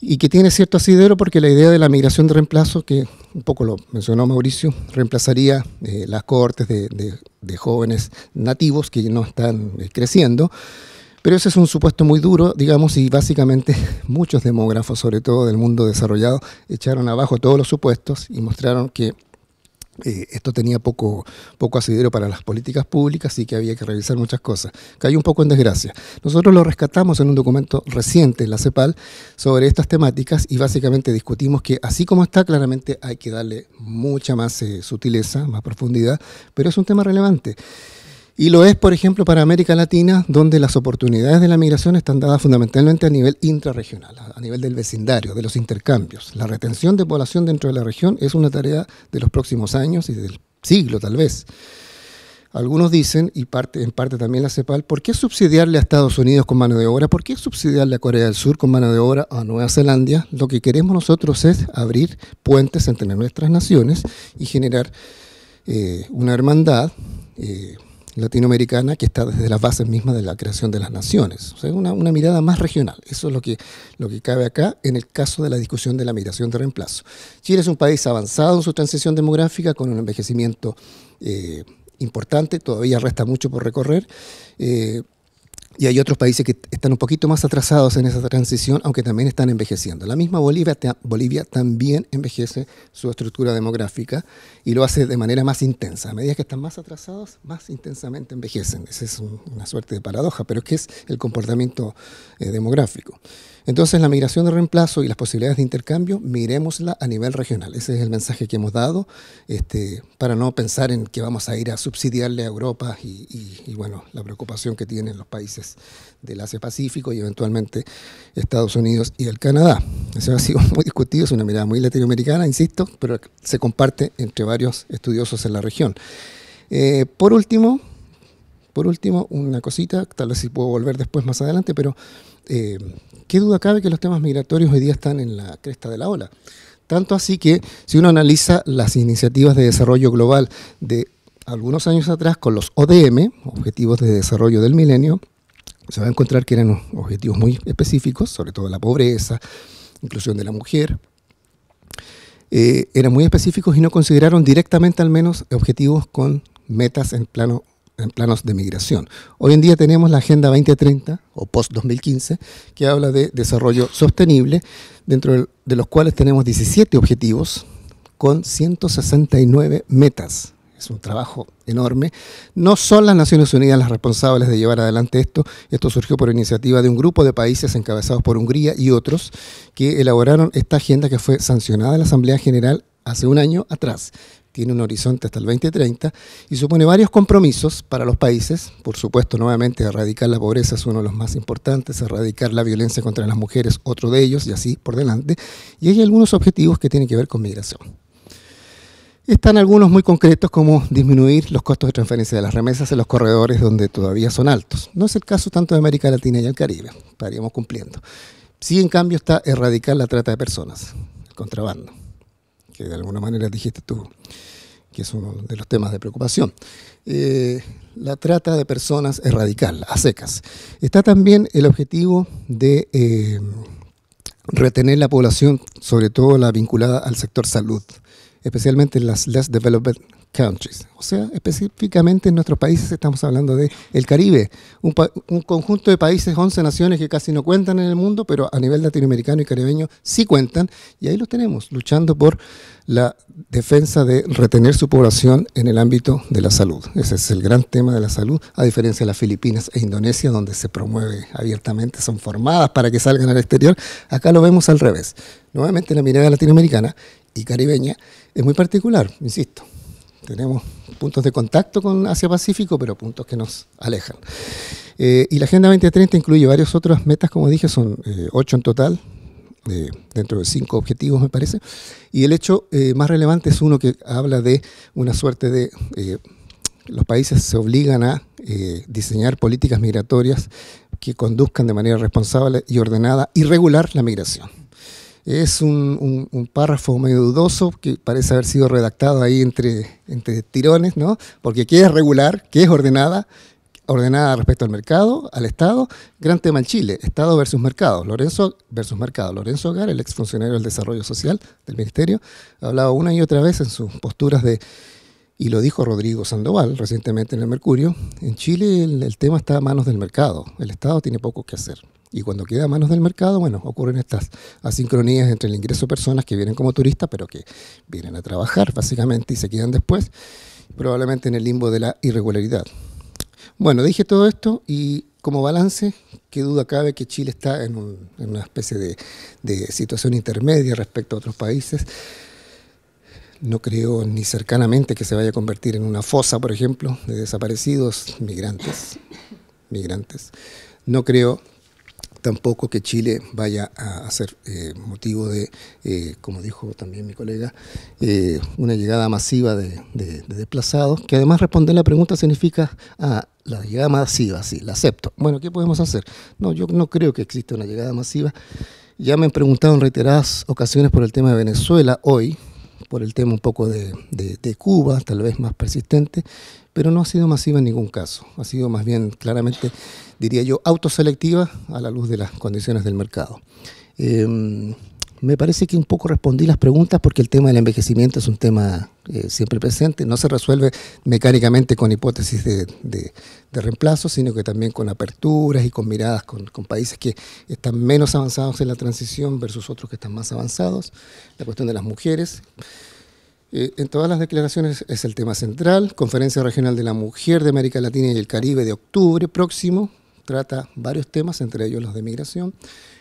y que tiene cierto asidero porque la idea de la migración de reemplazo, que un poco lo mencionó Mauricio, reemplazaría eh, las cohortes de, jóvenes nativos que no están eh, creciendo. Pero ese es un supuesto muy duro, digamos, y básicamente muchos demógrafos, sobre todo del mundo desarrollado, echaron abajo todos los supuestos y mostraron que eh, esto tenía poco, poco asidero para las políticas públicas y que había que revisar muchas cosas. Cayó un poco en desgracia. Nosotros lo rescatamos en un documento reciente en la CEPAL sobre estas temáticas y básicamente discutimos que así como está, claramente hay que darle mucha más eh, sutileza, más profundidad, pero es un tema relevante. Y lo es, por ejemplo, para América Latina, donde las oportunidades de la migración están dadas fundamentalmente a nivel intrarregional, a nivel del vecindario, de los intercambios. La retención de población dentro de la región es una tarea de los próximos años y del siglo, tal vez. Algunos dicen, y parte, en parte también la CEPAL, ¿por qué subsidiarle a Estados Unidos con mano de obra? ¿Por qué subsidiarle a Corea del Sur con mano de obra a Nueva Zelanda? Lo que queremos nosotros es abrir puentes entre nuestras naciones y generar eh, una hermandad. Eh, latinoamericana que está desde las bases mismas de la creación de las naciones. O sea, una, mirada más regional. Eso es lo que, lo que cabe acá en el caso de la discusión de la migración de reemplazo. Chile es un país avanzado en su transición demográfica con un envejecimiento eh, importante, todavía resta mucho por recorrer. Eh, y hay otros países que están un poquito más atrasados en esa transición, aunque también están envejeciendo. La misma Bolivia, Bolivia también envejece su estructura demográfica y lo hace de manera más intensa. A medida que están más atrasados, más intensamente envejecen. Esa es una suerte de paradoja, pero es que es el comportamiento eh, demográfico. Entonces, la migración de reemplazo y las posibilidades de intercambio, miremosla a nivel regional. Ese es el mensaje que hemos dado, este, para no pensar en que vamos a ir a subsidiarle a Europa y, bueno, la preocupación que tienen los países del Asia-Pacífico y eventualmente Estados Unidos y el Canadá. Eso ha sido muy discutido, es una mirada muy latinoamericana, insisto, pero se comparte entre varios estudiosos en la región. Eh, por último, por último, una cosita, tal vez si puedo volver después más adelante, pero eh, qué duda cabe que los temas migratorios hoy día están en la cresta de la ola. Tanto así que si uno analiza las iniciativas de desarrollo global de algunos años atrás con los ODM, Objetivos de Desarrollo del Milenio, se va a encontrar que eran objetivos muy específicos, sobre todo la pobreza, inclusión de la mujer. Eh, eran muy específicos y no consideraron directamente al menos objetivos con metas en plano en planos de migración. Hoy en día tenemos la Agenda 2030 o post-2015 que habla de desarrollo sostenible, dentro de los cuales tenemos 17 objetivos con 169 metas. Es un trabajo enorme. No son las Naciones Unidas las responsables de llevar adelante esto. Esto surgió por iniciativa de un grupo de países encabezados por Hungría y otros que elaboraron esta agenda que fue sancionada en la Asamblea General hace un año atrás tiene un horizonte hasta el 2030 y supone varios compromisos para los países, por supuesto nuevamente erradicar la pobreza es uno de los más importantes, erradicar la violencia contra las mujeres otro de ellos y así por delante, y hay algunos objetivos que tienen que ver con migración. Están algunos muy concretos como disminuir los costos de transferencia de las remesas en los corredores donde todavía son altos. No es el caso tanto de América Latina y el Caribe, estaríamos cumpliendo. Sí, en cambio, está erradicar la trata de personas, el contrabando que de alguna manera dijiste tú, que es uno de los temas de preocupación. Eh, la trata de personas es radical, a secas. Está también el objetivo de eh, retener la población, sobre todo la vinculada al sector salud, especialmente en las less developed countries. O sea, específicamente en nuestros países estamos hablando de el Caribe, un, un, conjunto de países, 11 naciones que casi no cuentan en el mundo, pero a nivel latinoamericano y caribeño sí cuentan. Y ahí los tenemos, luchando por la defensa de retener su población en el ámbito de la salud. Ese es el gran tema de la salud, a diferencia de las Filipinas e Indonesia, donde se promueve abiertamente, son formadas para que salgan al exterior. Acá lo vemos al revés. Nuevamente la mirada latinoamericana y caribeña es muy particular, insisto tenemos puntos de contacto con Asia-Pacífico, pero puntos que nos alejan. Eh, y la Agenda 2030 incluye varias otras metas, como dije, son eh, ocho en total, eh, dentro de cinco objetivos, me parece. Y el hecho más relevante es uno que habla de una suerte de... los países se obligan a diseñar políticas migratorias que conduzcan de manera responsable y ordenada y regular la migración. Es un, párrafo medio dudoso que parece haber sido redactado ahí entre, entre tirones, ¿no? Porque ¿qué es regular? ¿Qué es ordenada? Ordenada respecto al mercado, al Estado. Gran tema en Chile, Estado versus mercado. Lorenzo versus mercado. Lorenzo hogar el exfuncionario del Desarrollo Social del Ministerio, ha hablado una y otra vez en sus posturas de y lo dijo Rodrigo Sandoval recientemente en el Mercurio, en Chile el, tema está a manos del mercado, el Estado tiene poco que hacer. Y cuando queda a manos del mercado, bueno, ocurren estas asincronías entre el ingreso de personas que vienen como turistas, pero que vienen a trabajar básicamente y se quedan después, probablemente en el limbo de la irregularidad. Bueno, dije todo esto y como balance, qué duda cabe que Chile está en, una especie de, de situación intermedia respecto a otros países no creo ni cercanamente que se vaya a convertir en una fosa, por ejemplo, de desaparecidos migrantes. Migrantes. No creo tampoco que Chile vaya a, ser eh, motivo de, eh, como dijo también mi colega, eh, una llegada masiva de, desplazados, que además responder la pregunta significa ah, la llegada masiva, sí, la acepto. Bueno, ¿qué podemos hacer? No, yo no creo que exista una llegada masiva. Ya me han preguntado en reiteradas ocasiones por el tema de Venezuela hoy, por el tema un poco de, de Cuba, tal vez más persistente, pero no ha sido masiva en ningún caso. Ha sido más bien, claramente, diría yo, autoselectiva a la luz de las condiciones del mercado. Em, me parece que un poco respondí las preguntas porque el tema del envejecimiento es un tema eh, siempre presente. No se resuelve mecánicamente con hipótesis de, de, reemplazo, sino que también con aperturas y con miradas con, con, países que están menos avanzados en la transición versus otros que están más avanzados. La cuestión de las mujeres. Eh, en todas las declaraciones es el tema central. Conferencia Regional de la Mujer de América Latina y el Caribe de octubre próximo trata varios temas, entre ellos los de migración.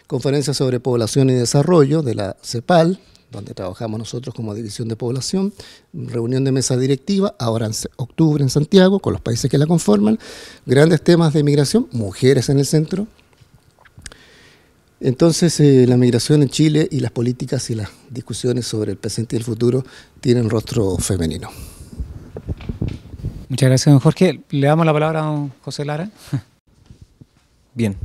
Conferencia sobre población y desarrollo de la CEPAL, donde trabajamos nosotros como División de Población, reunión de mesa directiva, ahora en octubre en Santiago, con los países que la conforman, grandes temas de migración, mujeres en el centro, entonces, eh, la migración en Chile y las políticas y las discusiones sobre el presente y el futuro tienen rostro femenino. Muchas gracias, don Jorge. Le damos la palabra a don José Lara. Bien.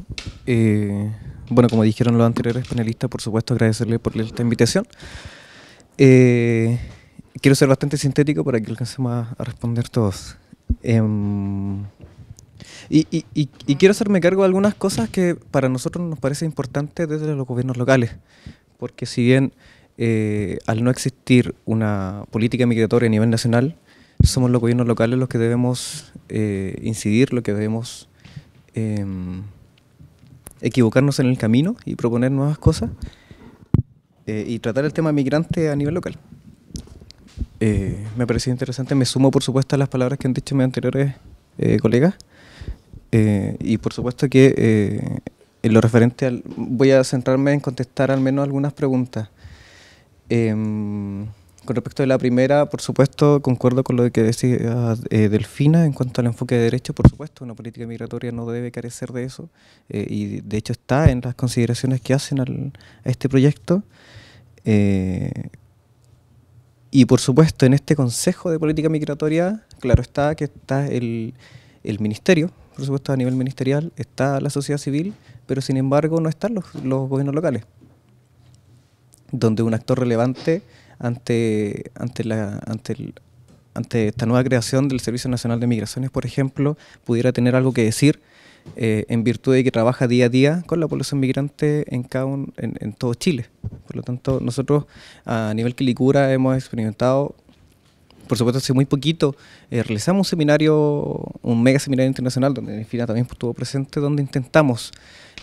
Eh, bueno, como dijeron los anteriores panelistas, por supuesto agradecerle por esta invitación. Eh, quiero ser bastante sintético para que alcancemos a, responder todos. Em, y, quiero hacerme cargo de algunas cosas que para nosotros nos parece importante desde los gobiernos locales, porque si bien eh, al no existir una política migratoria a nivel nacional, somos los gobiernos locales los que debemos eh, incidir, los que debemos em, equivocarnos en el camino y proponer nuevas cosas eh, y tratar el tema migrante a nivel local. me parece interesante, me sumo por supuesto a las palabras que han dicho mis anteriores colegas. Eh, y por supuesto que eh, en lo referente al, voy a centrarme en contestar al menos algunas preguntas. Em, con respecto a la primera, por supuesto, concuerdo con lo que decía eh, Delfina en cuanto al enfoque de derecho, por supuesto, una política migratoria no debe carecer de eso, y de hecho está en las consideraciones que hacen al, a este proyecto. y por supuesto, en este Consejo de Política Migratoria, claro está que está el, el Ministerio, por supuesto, a nivel ministerial, está la sociedad civil, pero sin embargo no están los, gobiernos locales, donde un actor relevante ante, ante, la, ante, el, ante esta nueva creación del Servicio Nacional de Migraciones, por ejemplo, pudiera tener algo que decir eh, en virtud de que trabaja día a día con la población migrante en, cada un, en, en, todo Chile. Por lo tanto, nosotros a nivel Quilicura hemos experimentado por supuesto hace muy poquito, eh, realizamos un seminario, un mega seminario internacional, donde fina también estuvo presente, donde intentamos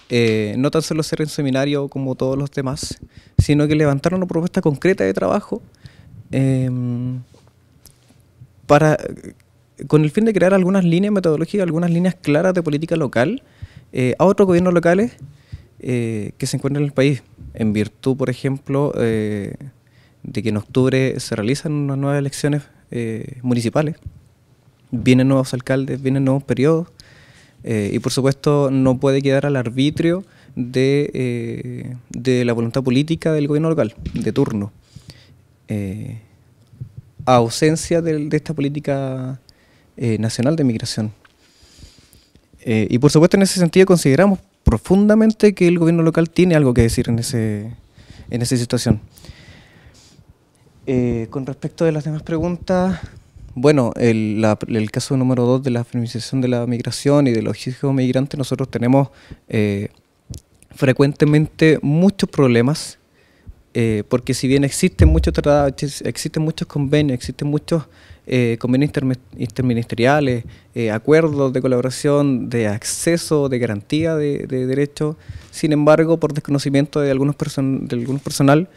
eh, no tan solo hacer un seminario como todos los demás, sino que levantar una propuesta concreta de trabajo em, para, con el fin de crear algunas líneas metodológicas, algunas líneas claras de política local eh, a otros gobiernos locales que se encuentran en el país, en virtud, por ejemplo, de que en octubre se realizan unas nuevas elecciones eh, municipales. Vienen nuevos alcaldes, vienen nuevos periodos. Eh, y por supuesto no puede quedar al arbitrio de, eh, la voluntad política del gobierno local, de turno. ausencia de, esta política nacional de migración. y por supuesto en ese sentido consideramos profundamente que el gobierno local tiene algo que decir en, ese, en esa situación. Eh, con respecto de las demás preguntas, bueno, el, el caso número dos de la feminización de la migración y de los hijos migrantes, nosotros tenemos eh, frecuentemente muchos problemas, eh, porque si bien existen muchos tratados, existen muchos convenios, existen muchos convenios interministeriales, acuerdos de colaboración, de acceso, de garantía de, de derechos, sin embargo, por desconocimiento de algunos, person de algunos personal,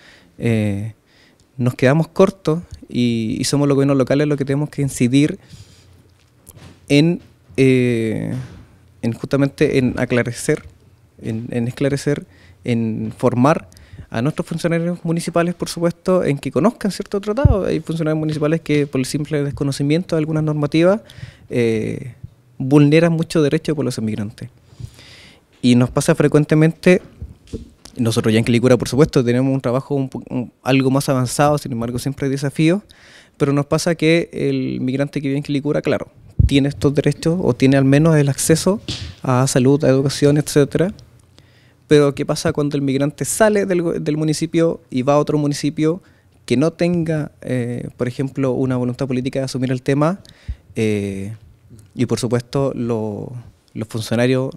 nos quedamos cortos y, somos los gobiernos locales los que tenemos que incidir en, eh, en justamente en aclarecer, en, esclarecer, en formar a nuestros funcionarios municipales, por supuesto, en que conozcan cierto tratado. Hay funcionarios municipales que por el simple desconocimiento de algunas normativas eh, vulneran mucho derecho de los inmigrantes. Y nos pasa frecuentemente nosotros ya en Quilicura, por supuesto, tenemos un trabajo algo más avanzado, sin embargo, siempre hay desafíos, pero nos pasa que el migrante que vive en Quilicura, claro, tiene estos derechos o tiene al menos el acceso a salud, a educación, etcétera. Pero ¿qué pasa cuando el migrante sale del, municipio y va a otro municipio que no tenga, eh, por ejemplo, una voluntad política de asumir el tema? Eh, y por supuesto, los funcionarios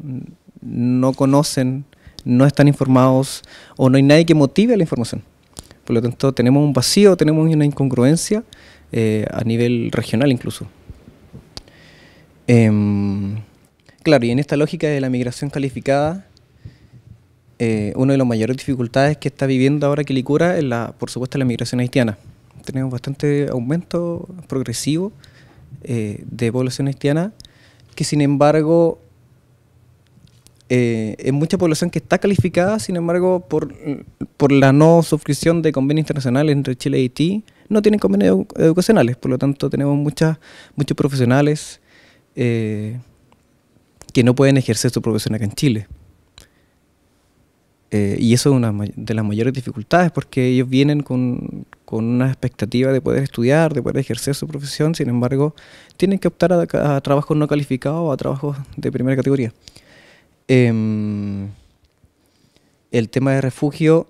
no conocen no están informados o no hay nadie que motive la información. Por lo tanto, tenemos un vacío, tenemos una incongruencia eh, a nivel regional incluso. Em, claro, y en esta lógica de la migración calificada, eh, una de las mayores dificultades que está viviendo ahora Quilicura es, la, por supuesto, la migración haitiana. Tenemos bastante aumento progresivo eh, de población haitiana, que sin embargo eh, mucha población que está calificada, sin embargo, por, la no suscripción de convenios internacionales entre Chile y Haití, no tienen convenios educacionales. Por lo tanto, tenemos muchas, muchos profesionales eh, que no pueden ejercer su profesión acá en Chile. Eh, y eso es una de las mayores dificultades porque ellos vienen con, una expectativa de poder estudiar, de poder ejercer su profesión, sin embargo, tienen que optar a, a trabajos no calificados o a trabajos de primera categoría. Em, el tema de refugio,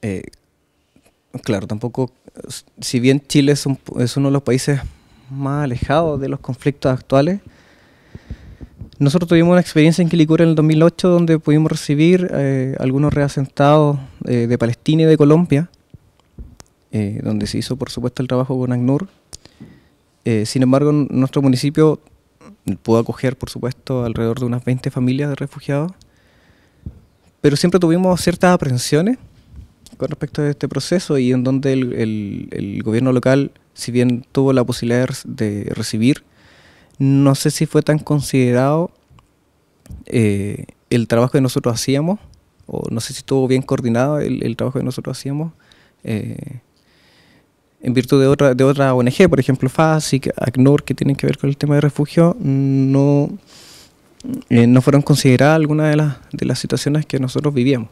eh, claro, tampoco, si bien Chile es, uno de los países más alejados de los conflictos actuales, nosotros tuvimos una experiencia en Quilicura en el 2008 donde pudimos recibir eh, algunos reasentados eh, de Palestina y de Colombia, donde se hizo por supuesto el trabajo con ACNUR. sin embargo, nuestro municipio pudo acoger, por supuesto, alrededor de unas 20 familias de refugiados, pero siempre tuvimos ciertas aprensiones con respecto a este proceso y en donde el, gobierno local, si bien tuvo la posibilidad de recibir, no sé si fue tan considerado eh, el trabajo que nosotros hacíamos, o no sé si estuvo bien coordinado el, trabajo que nosotros hacíamos, eh, en virtud de otra, de otra ONG, por ejemplo, FASIC, ACNUR, que tienen que ver con el tema de refugio, no, eh, no fueron consideradas algunas de las, de las situaciones que nosotros vivíamos.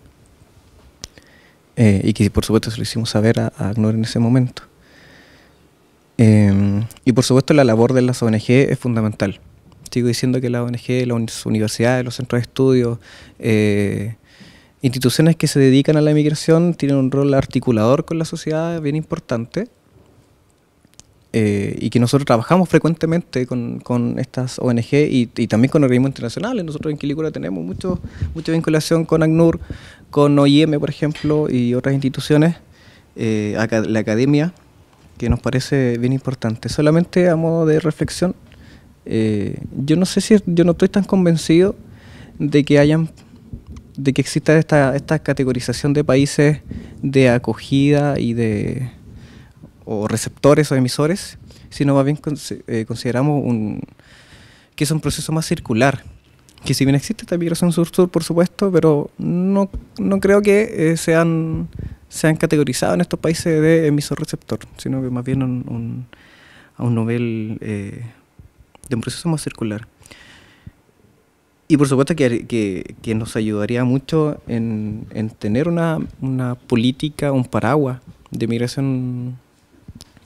Eh, y que por supuesto se lo hicimos saber a, ACNUR en ese momento. Em, y por supuesto la labor de las ONG es fundamental. Sigo diciendo que las ONG, las universidades, los centros de estudio, eh, instituciones que se dedican a la inmigración tienen un rol articulador con la sociedad bien importante. Eh, y que nosotros trabajamos frecuentemente con, estas ONG y, también con organismos internacionales. Nosotros en Quilicura tenemos mucho, mucha vinculación con ACNUR, con OIM, por ejemplo, y otras instituciones, eh, la academia, que nos parece bien importante. Solamente a modo de reflexión, eh, yo no sé si yo no estoy tan convencido de que hayan de que exista esta, esta categorización de países de acogida y de o receptores o emisores, sino más bien eh, consideramos que es un proceso más circular, que si bien existe esta migración sur-sur, por supuesto, pero no, creo que eh, sean, sean categorizados en estos países de emisor-receptor, sino que más bien a un nivel eh, de un proceso más circular. Y por supuesto que, nos ayudaría mucho en, tener una, una política, un paraguas de migración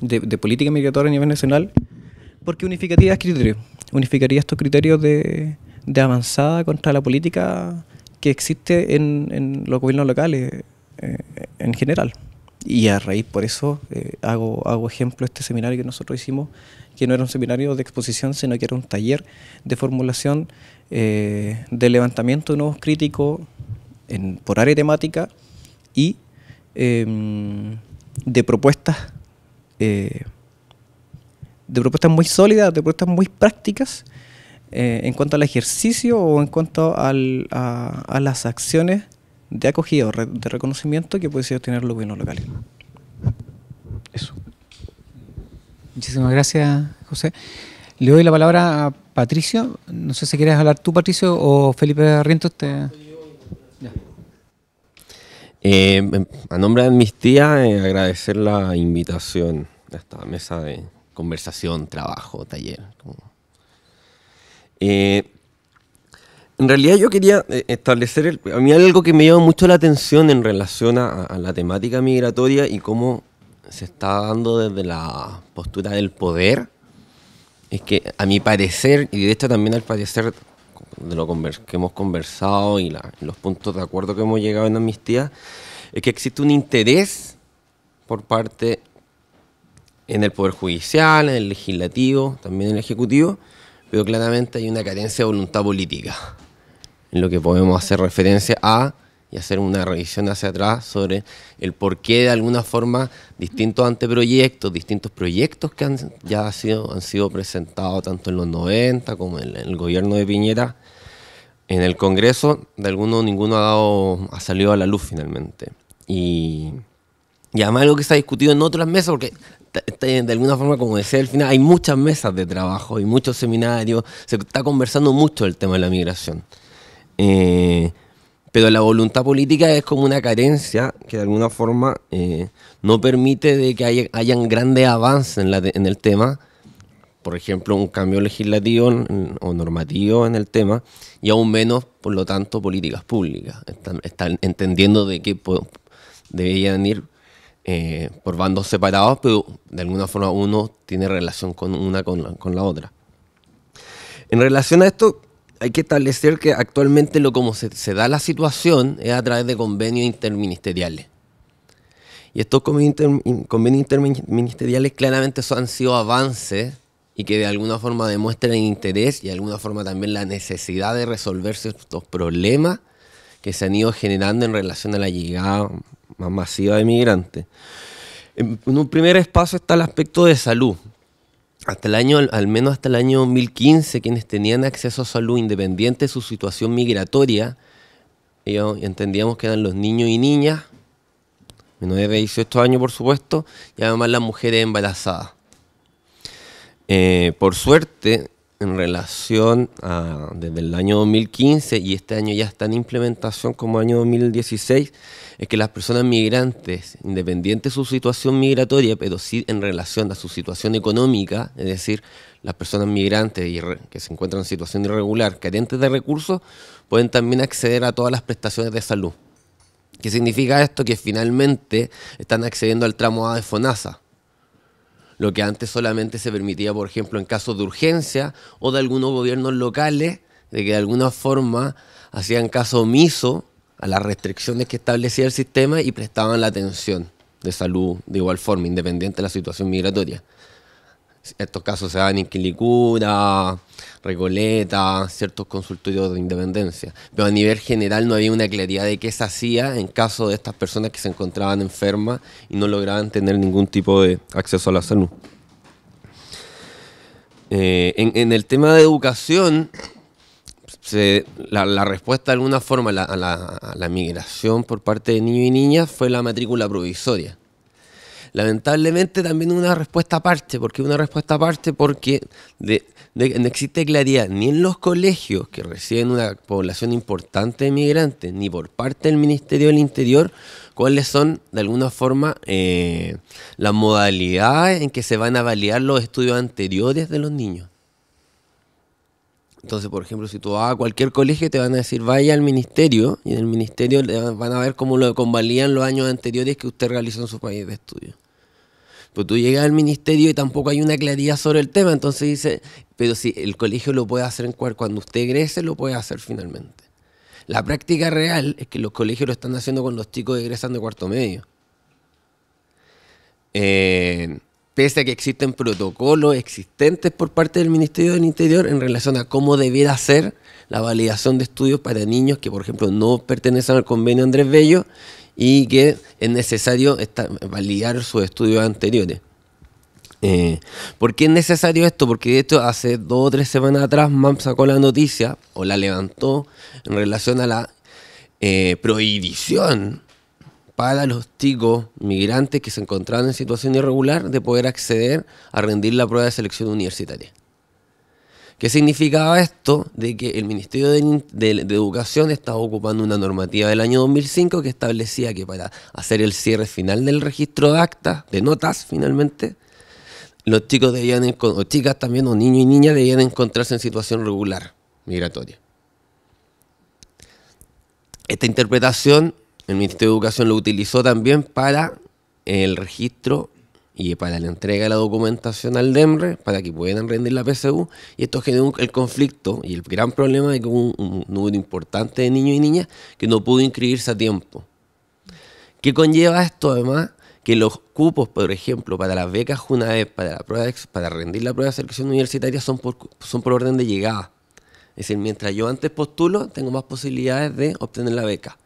de, política migratoria a nivel nacional, porque unificaría criterios, unificaría estos criterios de, de avanzada contra la política que existe en, los gobiernos locales eh, en general. Y a raíz por eso eh, hago, hago ejemplo este seminario que nosotros hicimos, que no era un seminario de exposición, sino que era un taller de formulación eh, de levantamiento de nuevos críticos por área temática y em, de propuestas eh, de propuestas muy sólidas, de propuestas muy prácticas eh, en cuanto al ejercicio o en cuanto al, a, las acciones de acogida o de reconocimiento que puede obtener los gobiernos locales. Eso. Muchísimas gracias, José. Le doy la palabra a Patricio. No sé si quieres hablar tú, Patricio, o Felipe Arriento, Te... Eh, a nombre de mis tías, eh, agradecer la invitación a esta mesa de conversación, trabajo, taller. Eh, en realidad yo quería establecer, a mí algo que me llama mucho la atención en relación a, la temática migratoria y cómo se está dando desde la postura del poder, es que a mi parecer, y de hecho también al parecer de lo que hemos conversado y los puntos de acuerdo que hemos llegado en Amnistía, es que existe un interés por parte en el Poder Judicial, en el Legislativo, también en el Ejecutivo, pero claramente hay una carencia de voluntad política, en lo que podemos hacer referencia a y hacer una revisión hacia atrás sobre el por qué de alguna forma distintos anteproyectos, distintos proyectos que han, ya sido, han sido presentados tanto en los 90 como en el gobierno de Piñera, en el Congreso, de alguno ninguno ha, salido a la luz finalmente. Y, además algo que se ha discutido en otras mesas, porque de alguna forma, como decía al final, hay muchas mesas de trabajo, y muchos seminarios, se está conversando mucho el tema de la migración. Eh, pero la voluntad política es como una carencia que de alguna forma eh, no permite de que haya, hayan grandes avances en, en el tema por ejemplo, un cambio legislativo o normativo en el tema y aún menos, por lo tanto, políticas públicas. Están, entendiendo de que deberían ir eh, por bandos separados, pero de alguna forma uno tiene relación con una con la, otra. En relación a esto, hay que establecer que actualmente lo como se, da la situación es a través de convenios interministeriales. Y estos convenios, interministeriales claramente han sido avances y que de alguna forma demuestren interés y de alguna forma también la necesidad de resolverse estos problemas que se han ido generando en relación a la llegada más masiva de migrantes. En un primer espacio está el aspecto de salud. Hasta el año, al menos hasta el año 2015, quienes tenían acceso a salud independiente de su situación migratoria, entendíamos que eran los niños y niñas, menores de 18 años por supuesto, y además las mujeres embarazadas. Eh, por suerte, en relación a desde el año 2015 y este año ya está en implementación como año 2016, es que las personas migrantes, independientemente de su situación migratoria, pero sí en relación a su situación económica, es decir, las personas migrantes que se encuentran en situación irregular, carentes de recursos, pueden también acceder a todas las prestaciones de salud. ¿Qué significa esto? Que finalmente están accediendo al tramo A de FONASA lo que antes solamente se permitía, por ejemplo, en casos de urgencia o de algunos gobiernos locales, de que de alguna forma hacían caso omiso a las restricciones que establecía el sistema y prestaban la atención de salud de igual forma, independiente de la situación migratoria. Estos casos se dan en Recoleta, ciertos consultorios de independencia. Pero a nivel general no había una claridad de qué se hacía en caso de estas personas que se encontraban enfermas y no lograban tener ningún tipo de acceso a la salud. Eh, en, el tema de educación, la, respuesta de alguna forma a la, migración por parte de niños y niñas fue la matrícula provisoria. Lamentablemente también una respuesta aparte, porque una respuesta aparte porque de, no existe claridad ni en los colegios que reciben una población importante de migrantes, ni por parte del Ministerio del Interior, cuáles son de alguna forma eh, las modalidades en que se van a validar los estudios anteriores de los niños. Entonces, por ejemplo, si tú vas a cualquier colegio, te van a decir, vaya al ministerio, y en el ministerio van a ver cómo lo convalían los años anteriores que usted realizó en su país de estudio. Pero pues, tú llegas al ministerio y tampoco hay una claridad sobre el tema, entonces dice, pero si el colegio lo puede hacer en cuando usted egrese, lo puede hacer finalmente. La práctica real es que los colegios lo están haciendo con los chicos egresando de cuarto medio. Eh, pese a que existen protocolos existentes por parte del Ministerio del Interior en relación a cómo debiera ser la validación de estudios para niños que, por ejemplo, no pertenecen al convenio Andrés Bello y que es necesario validar sus estudios anteriores. Eh, ¿Por qué es necesario esto? Porque de hace dos o tres semanas atrás MAM sacó la noticia o la levantó en relación a la eh, prohibición para los chicos migrantes que se encontraban en situación irregular de poder acceder a rendir la prueba de selección universitaria. ¿Qué significaba esto? De que el Ministerio de, Educación estaba ocupando una normativa del año 2005 que establecía que para hacer el cierre final del registro de actas, de notas finalmente, los chicos debían, o chicas también, o niños y niñas debían encontrarse en situación regular migratoria. Esta interpretación el Ministerio de Educación lo utilizó también para el registro y para la entrega de la documentación al DEMRE para que puedan rendir la PSU. Y esto genera el conflicto y el gran problema de que un, número importante de niños y niñas que no pudo inscribirse a tiempo. ¿Qué conlleva esto además? que los cupos, por ejemplo, para las becas JUNAEP, para, la prueba para rendir la prueba de selección universitaria, son por, son por orden de llegada. Es decir, mientras yo antes postulo, tengo más posibilidades de obtener la beca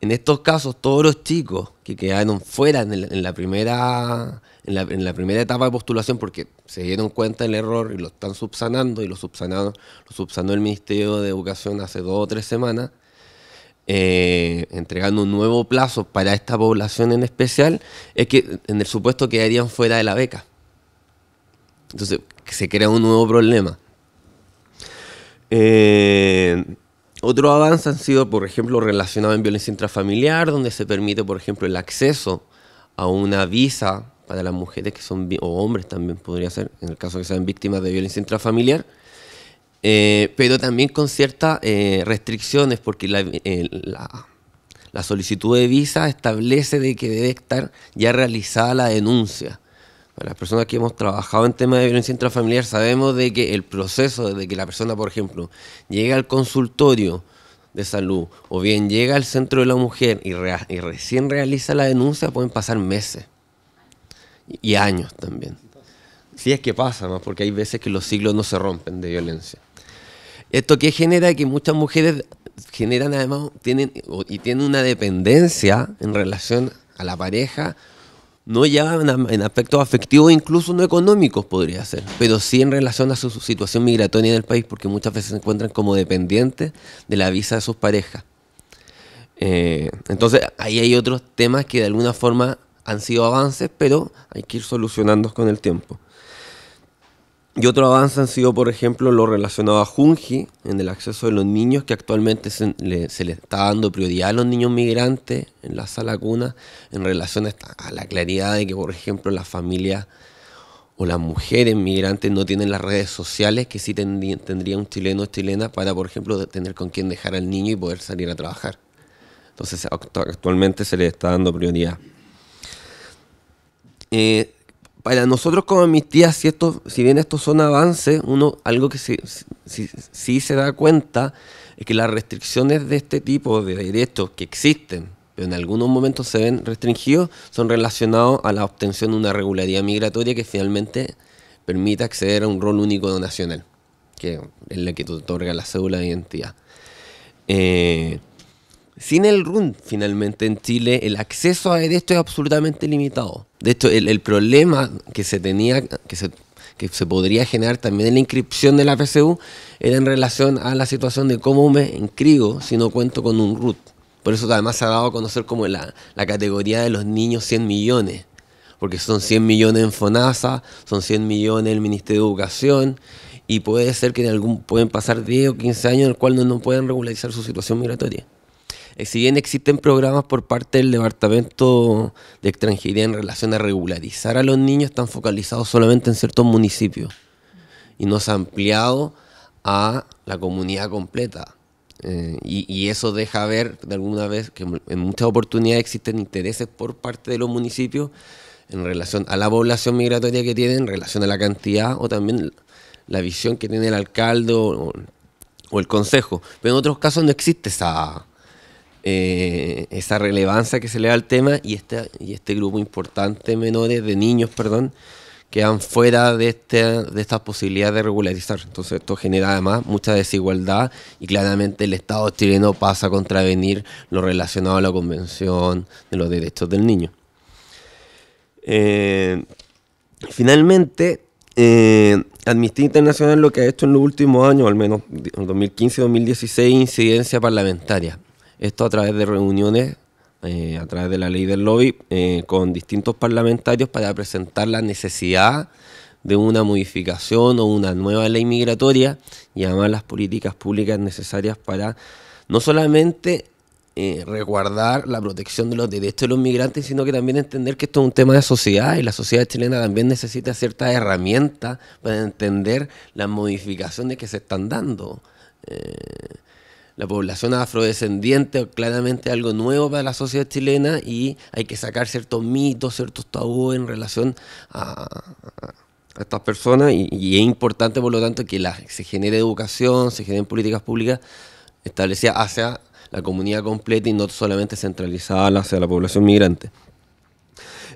en estos casos, todos los chicos que quedaron fuera en, la, primera, en la, primera etapa de postulación porque se dieron cuenta del error y lo están subsanando, y lo, subsanaron, lo subsanó el Ministerio de Educación hace dos o tres semanas, eh, entregando un nuevo plazo para esta población en especial, es que en el supuesto quedarían fuera de la beca. Entonces, se crea un nuevo problema. Eh, otro avance han sido, por ejemplo, relacionado en violencia intrafamiliar, donde se permite, por ejemplo, el acceso a una visa para las mujeres que son, o hombres también podría ser, en el caso que sean víctimas de violencia intrafamiliar, eh, pero también con ciertas eh, restricciones, porque eh, la, la solicitud de visa establece de que debe estar ya realizada la denuncia las personas que hemos trabajado en temas de violencia intrafamiliar sabemos de que el proceso de que la persona, por ejemplo, llega al consultorio de salud o bien llega al centro de la mujer y, y recién realiza la denuncia, pueden pasar meses y años también. Si es que pasa, porque hay veces que los siglos no se rompen de violencia. Esto que genera que muchas mujeres generan además tienen y tienen una dependencia en relación a la pareja no ya en, aspectos afectivos, incluso no económicos podría ser, pero sí en relación a su, situación migratoria en el país, porque muchas veces se encuentran como dependientes de la visa de sus parejas. Eh, entonces ahí hay otros temas que de alguna forma han sido avances, pero hay que ir solucionándolos con el tiempo. Y otro avance han sido, por ejemplo, lo relacionado a Junji, en el acceso de los niños, que actualmente se le, está dando prioridad a los niños migrantes en la sala cuna, en relación a, la claridad de que, por ejemplo, las familias o las mujeres migrantes no tienen las redes sociales que sí tendría un chileno o chilena para, por ejemplo, tener con quién dejar al niño y poder salir a trabajar. Entonces, actualmente se le está dando prioridad. Eh, para nosotros como amnistía, si, esto, si bien estos son avances, uno algo que sí se da cuenta es que las restricciones de este tipo de derechos que existen, pero en algunos momentos se ven restringidos, son relacionados a la obtención de una regularidad migratoria que finalmente permita acceder a un rol único nacional, que es la que te otorga la cédula de identidad. Eh, sin el RUN, finalmente en Chile, el acceso a esto es absolutamente limitado. De hecho, el, problema que se tenía, que se, que se podría generar también en la inscripción de la PSU, era en relación a la situación de cómo me inscribo si no cuento con un RUT. Por eso además se ha dado a conocer como la, categoría de los niños 100 millones, porque son 100 millones en FONASA, son 100 millones en el Ministerio de Educación, y puede ser que en algún pueden pasar 10 o 15 años en el cual no, no pueden regularizar su situación migratoria. Eh, si bien existen programas por parte del Departamento de Extranjería en relación a regularizar a los niños, están focalizados solamente en ciertos municipios y no se ha ampliado a la comunidad completa. Eh, y, eso deja ver de alguna vez que en muchas oportunidades existen intereses por parte de los municipios en relación a la población migratoria que tienen, en relación a la cantidad o también la visión que tiene el alcalde o el consejo. Pero en otros casos no existe esa, eh, esa relevancia que se le da al tema y este, y este grupo importante menores, de niños, perdón, quedan fuera de, este, de estas posibilidades de regularizar. Entonces esto genera además mucha desigualdad y claramente el Estado chileno pasa a contravenir lo relacionado a la Convención de los Derechos del Niño. Eh, finalmente, eh, Amnistía Internacional lo que ha hecho en los últimos años, al menos en 2015-2016, incidencia parlamentaria. Esto a través de reuniones, eh, a través de la ley del lobby, eh, con distintos parlamentarios para presentar la necesidad de una modificación o una nueva ley migratoria y además las políticas públicas necesarias para no solamente eh, resguardar la protección de los derechos de los migrantes, sino que también entender que esto es un tema de sociedad y la sociedad chilena también necesita ciertas herramientas para entender las modificaciones que se están dando la población afrodescendiente, claramente algo nuevo para la sociedad chilena y hay que sacar ciertos mitos, ciertos tabúes en relación a, estas personas y, es importante, por lo tanto, que se genere educación, se generen políticas públicas establecidas hacia la comunidad completa y no solamente centralizadas hacia la población migrante.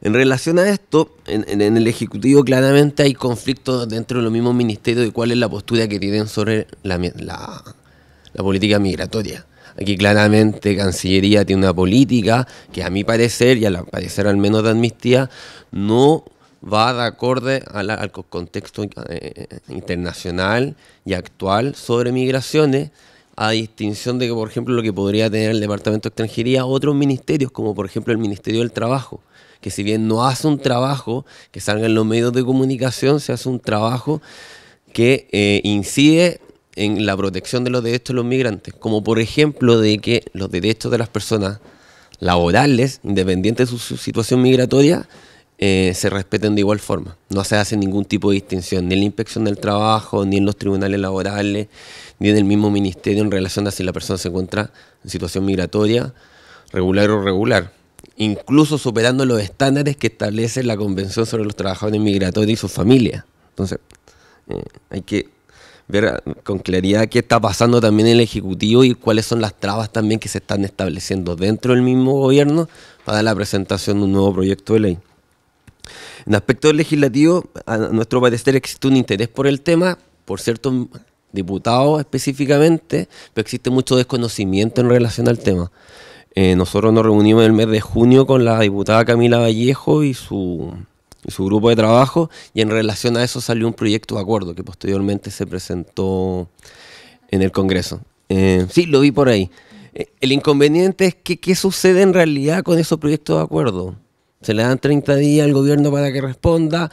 En relación a esto, en, el Ejecutivo claramente hay conflictos dentro de los mismos ministerios de cuál es la postura que tienen sobre la la política migratoria. Aquí claramente Cancillería tiene una política que a mi parecer, y al parecer al menos de amnistía, no va de acorde al contexto eh, eh, internacional y actual sobre migraciones, a distinción de que, por ejemplo, lo que podría tener el Departamento de Extranjería otros ministerios, como por ejemplo el Ministerio del Trabajo, que si bien no hace un trabajo que salga en los medios de comunicación, se hace un trabajo que eh, incide en la protección de los derechos de los migrantes, como por ejemplo de que los derechos de las personas laborales, independiente de su, situación migratoria, eh, se respeten de igual forma. No se hace ningún tipo de distinción, ni en la inspección del trabajo, ni en los tribunales laborales, ni en el mismo ministerio en relación a si la persona se encuentra en situación migratoria, regular o irregular Incluso superando los estándares que establece la Convención sobre los Trabajadores Migratorios y sus familias. Entonces, eh, hay que ver con claridad qué está pasando también en el Ejecutivo y cuáles son las trabas también que se están estableciendo dentro del mismo gobierno para la presentación de un nuevo proyecto de ley. En aspecto legislativo, a nuestro parecer existe un interés por el tema, por cierto, diputados específicamente, pero existe mucho desconocimiento en relación al tema. Eh, nosotros nos reunimos en el mes de junio con la diputada Camila Vallejo y su su grupo de trabajo, y en relación a eso salió un proyecto de acuerdo que posteriormente se presentó en el Congreso. Eh, sí, lo vi por ahí. Eh, el inconveniente es que qué sucede en realidad con esos proyectos de acuerdo. Se le dan 30 días al gobierno para que responda,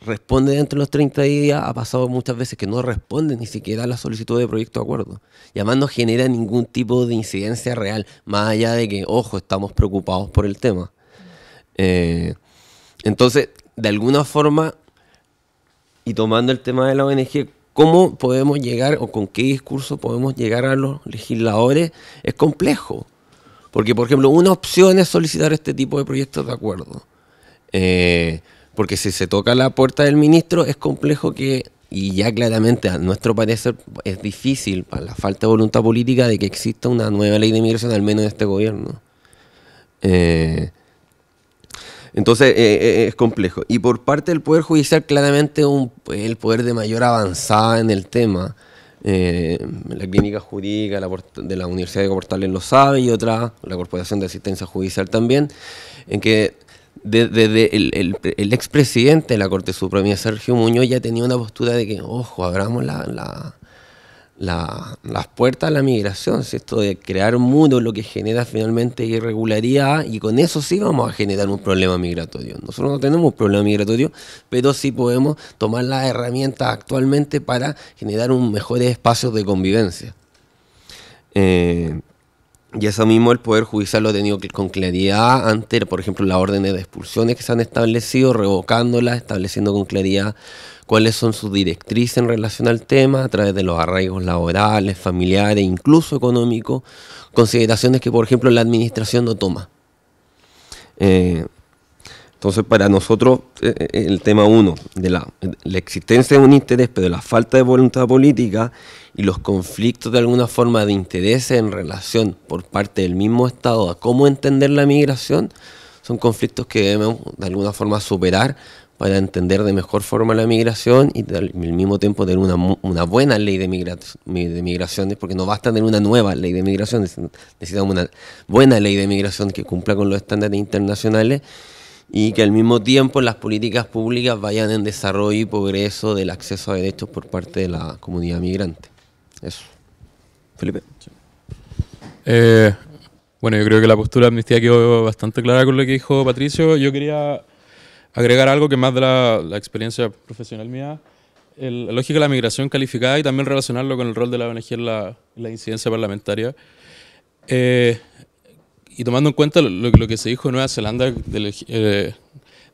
responde dentro de los 30 días, ha pasado muchas veces que no responde ni siquiera a la solicitud de proyecto de acuerdo. Y además no genera ningún tipo de incidencia real, más allá de que, ojo, estamos preocupados por el tema. Eh, entonces, de alguna forma, y tomando el tema de la ONG, cómo podemos llegar o con qué discurso podemos llegar a los legisladores es complejo. Porque, por ejemplo, una opción es solicitar este tipo de proyectos de acuerdo. Eh, porque si se toca la puerta del ministro es complejo que, y ya claramente a nuestro parecer es difícil para la falta de voluntad política de que exista una nueva ley de inmigración, al menos en este gobierno. Eh, entonces eh, eh, eh, es complejo. Y por parte del Poder Judicial, claramente el poder de mayor avanzada en el tema. la clínica jurídica de la Universidad de Portales lo sabe y otra, la Corporación de Asistencia Judicial también, en que desde el, el, el expresidente de la Corte Suprema, Sergio Muñoz, ya tenía una postura de que, ojo, abramos la las puertas a la migración, si esto de crear un muro lo que genera finalmente irregularidad y con eso sí vamos a generar un problema migratorio. Nosotros no tenemos un problema migratorio, pero sí podemos tomar las herramientas actualmente para generar un mejores espacios de convivencia. Eh, y eso mismo el Poder Judicial lo ha tenido con claridad ante, por ejemplo, las órdenes de expulsiones que se han establecido, revocándolas, estableciendo con claridad cuáles son sus directrices en relación al tema, a través de los arraigos laborales, familiares, e incluso económicos, consideraciones que, por ejemplo, la Administración no toma. Eh, entonces, para nosotros, eh, eh, el tema uno, de la, existencia de un interés, pero la falta de voluntad política y los conflictos de alguna forma de interés en relación por parte del mismo Estado a cómo entender la migración, son conflictos que debemos de alguna forma superar para entender de mejor forma la migración y al mismo tiempo tener una, buena ley de, de, migraciones, porque no basta tener una nueva ley de migraciones, necesitamos una buena ley de migración que cumpla con los estándares internacionales y que al mismo tiempo las políticas públicas vayan en desarrollo y progreso del acceso a derechos por parte de la comunidad migrante. Eso. Felipe. Eh, bueno, yo creo que la postura de amnistía quedó bastante clara con lo que dijo Patricio. Yo quería agregar algo que más de la, experiencia profesional mía, el, la lógica de la migración calificada y también relacionarlo con el rol de la ONG en la, incidencia parlamentaria. Eh, y tomando en cuenta lo, que se dijo en Nueva Zelanda eh,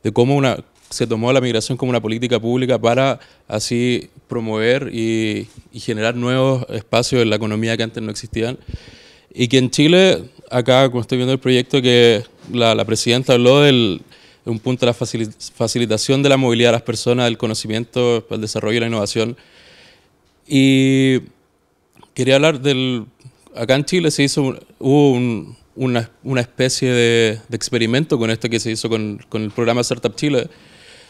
de, cómo una, se tomó la migración como una política pública para así promover y, generar nuevos espacios en la economía que antes no existían. Y que en Chile, acá, como estoy viendo el proyecto, que la, presidenta habló del, de un punto de la facilitación de la movilidad de las personas, del conocimiento, el desarrollo y la innovación. Y quería hablar del... Acá en Chile se hizo, un, una, una especie de, experimento con esto que se hizo con, con, el programa Startup Chile,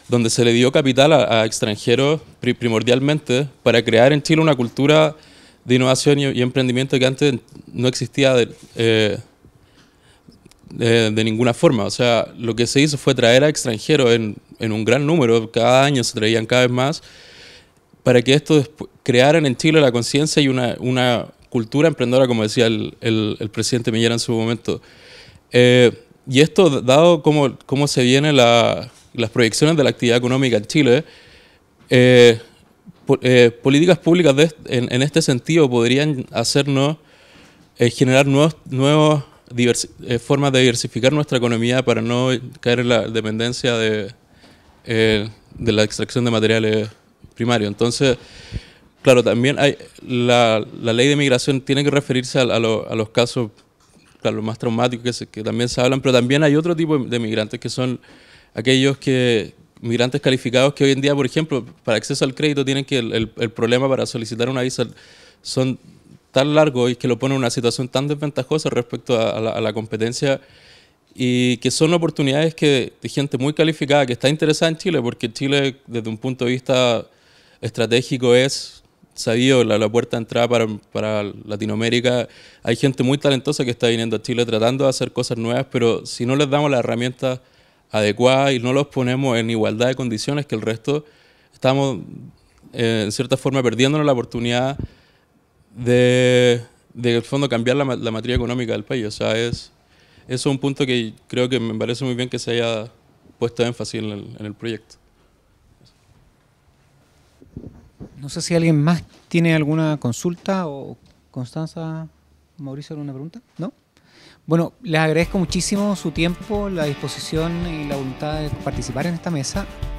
donde se le dio capital a, extranjeros primordialmente para crear en Chile una cultura de innovación y, emprendimiento que antes no existía de, eh, de, de, ninguna forma. O sea, lo que se hizo fue traer a extranjeros en, en un gran número, cada año se traían cada vez más, para que estos crearan en Chile la conciencia y una, una, cultura emprendedora, como decía el, presidente Millera en su momento. Eh, y esto, dado cómo, cómo se vienen las proyecciones de la actividad económica en Chile, eh, eh, políticas públicas en, este sentido podrían hacernos generar nuevas nuevos formas de diversificar nuestra economía para no caer en la dependencia de, de la extracción de materiales primarios. Entonces, Claro, también hay, la, ley de migración tiene que referirse a, los casos más traumáticos que, también se hablan, pero también hay otro tipo de migrantes que son aquellos que migrantes calificados que hoy en día, por ejemplo, para acceso al crédito tienen que el, problema para solicitar una visa son tan largos y que lo ponen en una situación tan desventajosa respecto a, la, competencia y que son oportunidades que de gente muy calificada que está interesada en Chile, porque Chile desde un punto de vista estratégico es sabido, la, puerta de entrada para, para, Latinoamérica. Hay gente muy talentosa que está viniendo a Chile tratando de hacer cosas nuevas, pero si no les damos las herramientas adecuadas y no los ponemos en igualdad de condiciones que el resto, estamos eh, en cierta forma perdiéndonos la oportunidad de, en el fondo, cambiar la, la, materia económica del país. O sea, es, es un punto que creo que me parece muy bien que se haya puesto énfasis en el proyecto. No sé si alguien más tiene alguna consulta o Constanza, Mauricio, alguna pregunta. ¿No? Bueno, les agradezco muchísimo su tiempo, la disposición y la voluntad de participar en esta mesa.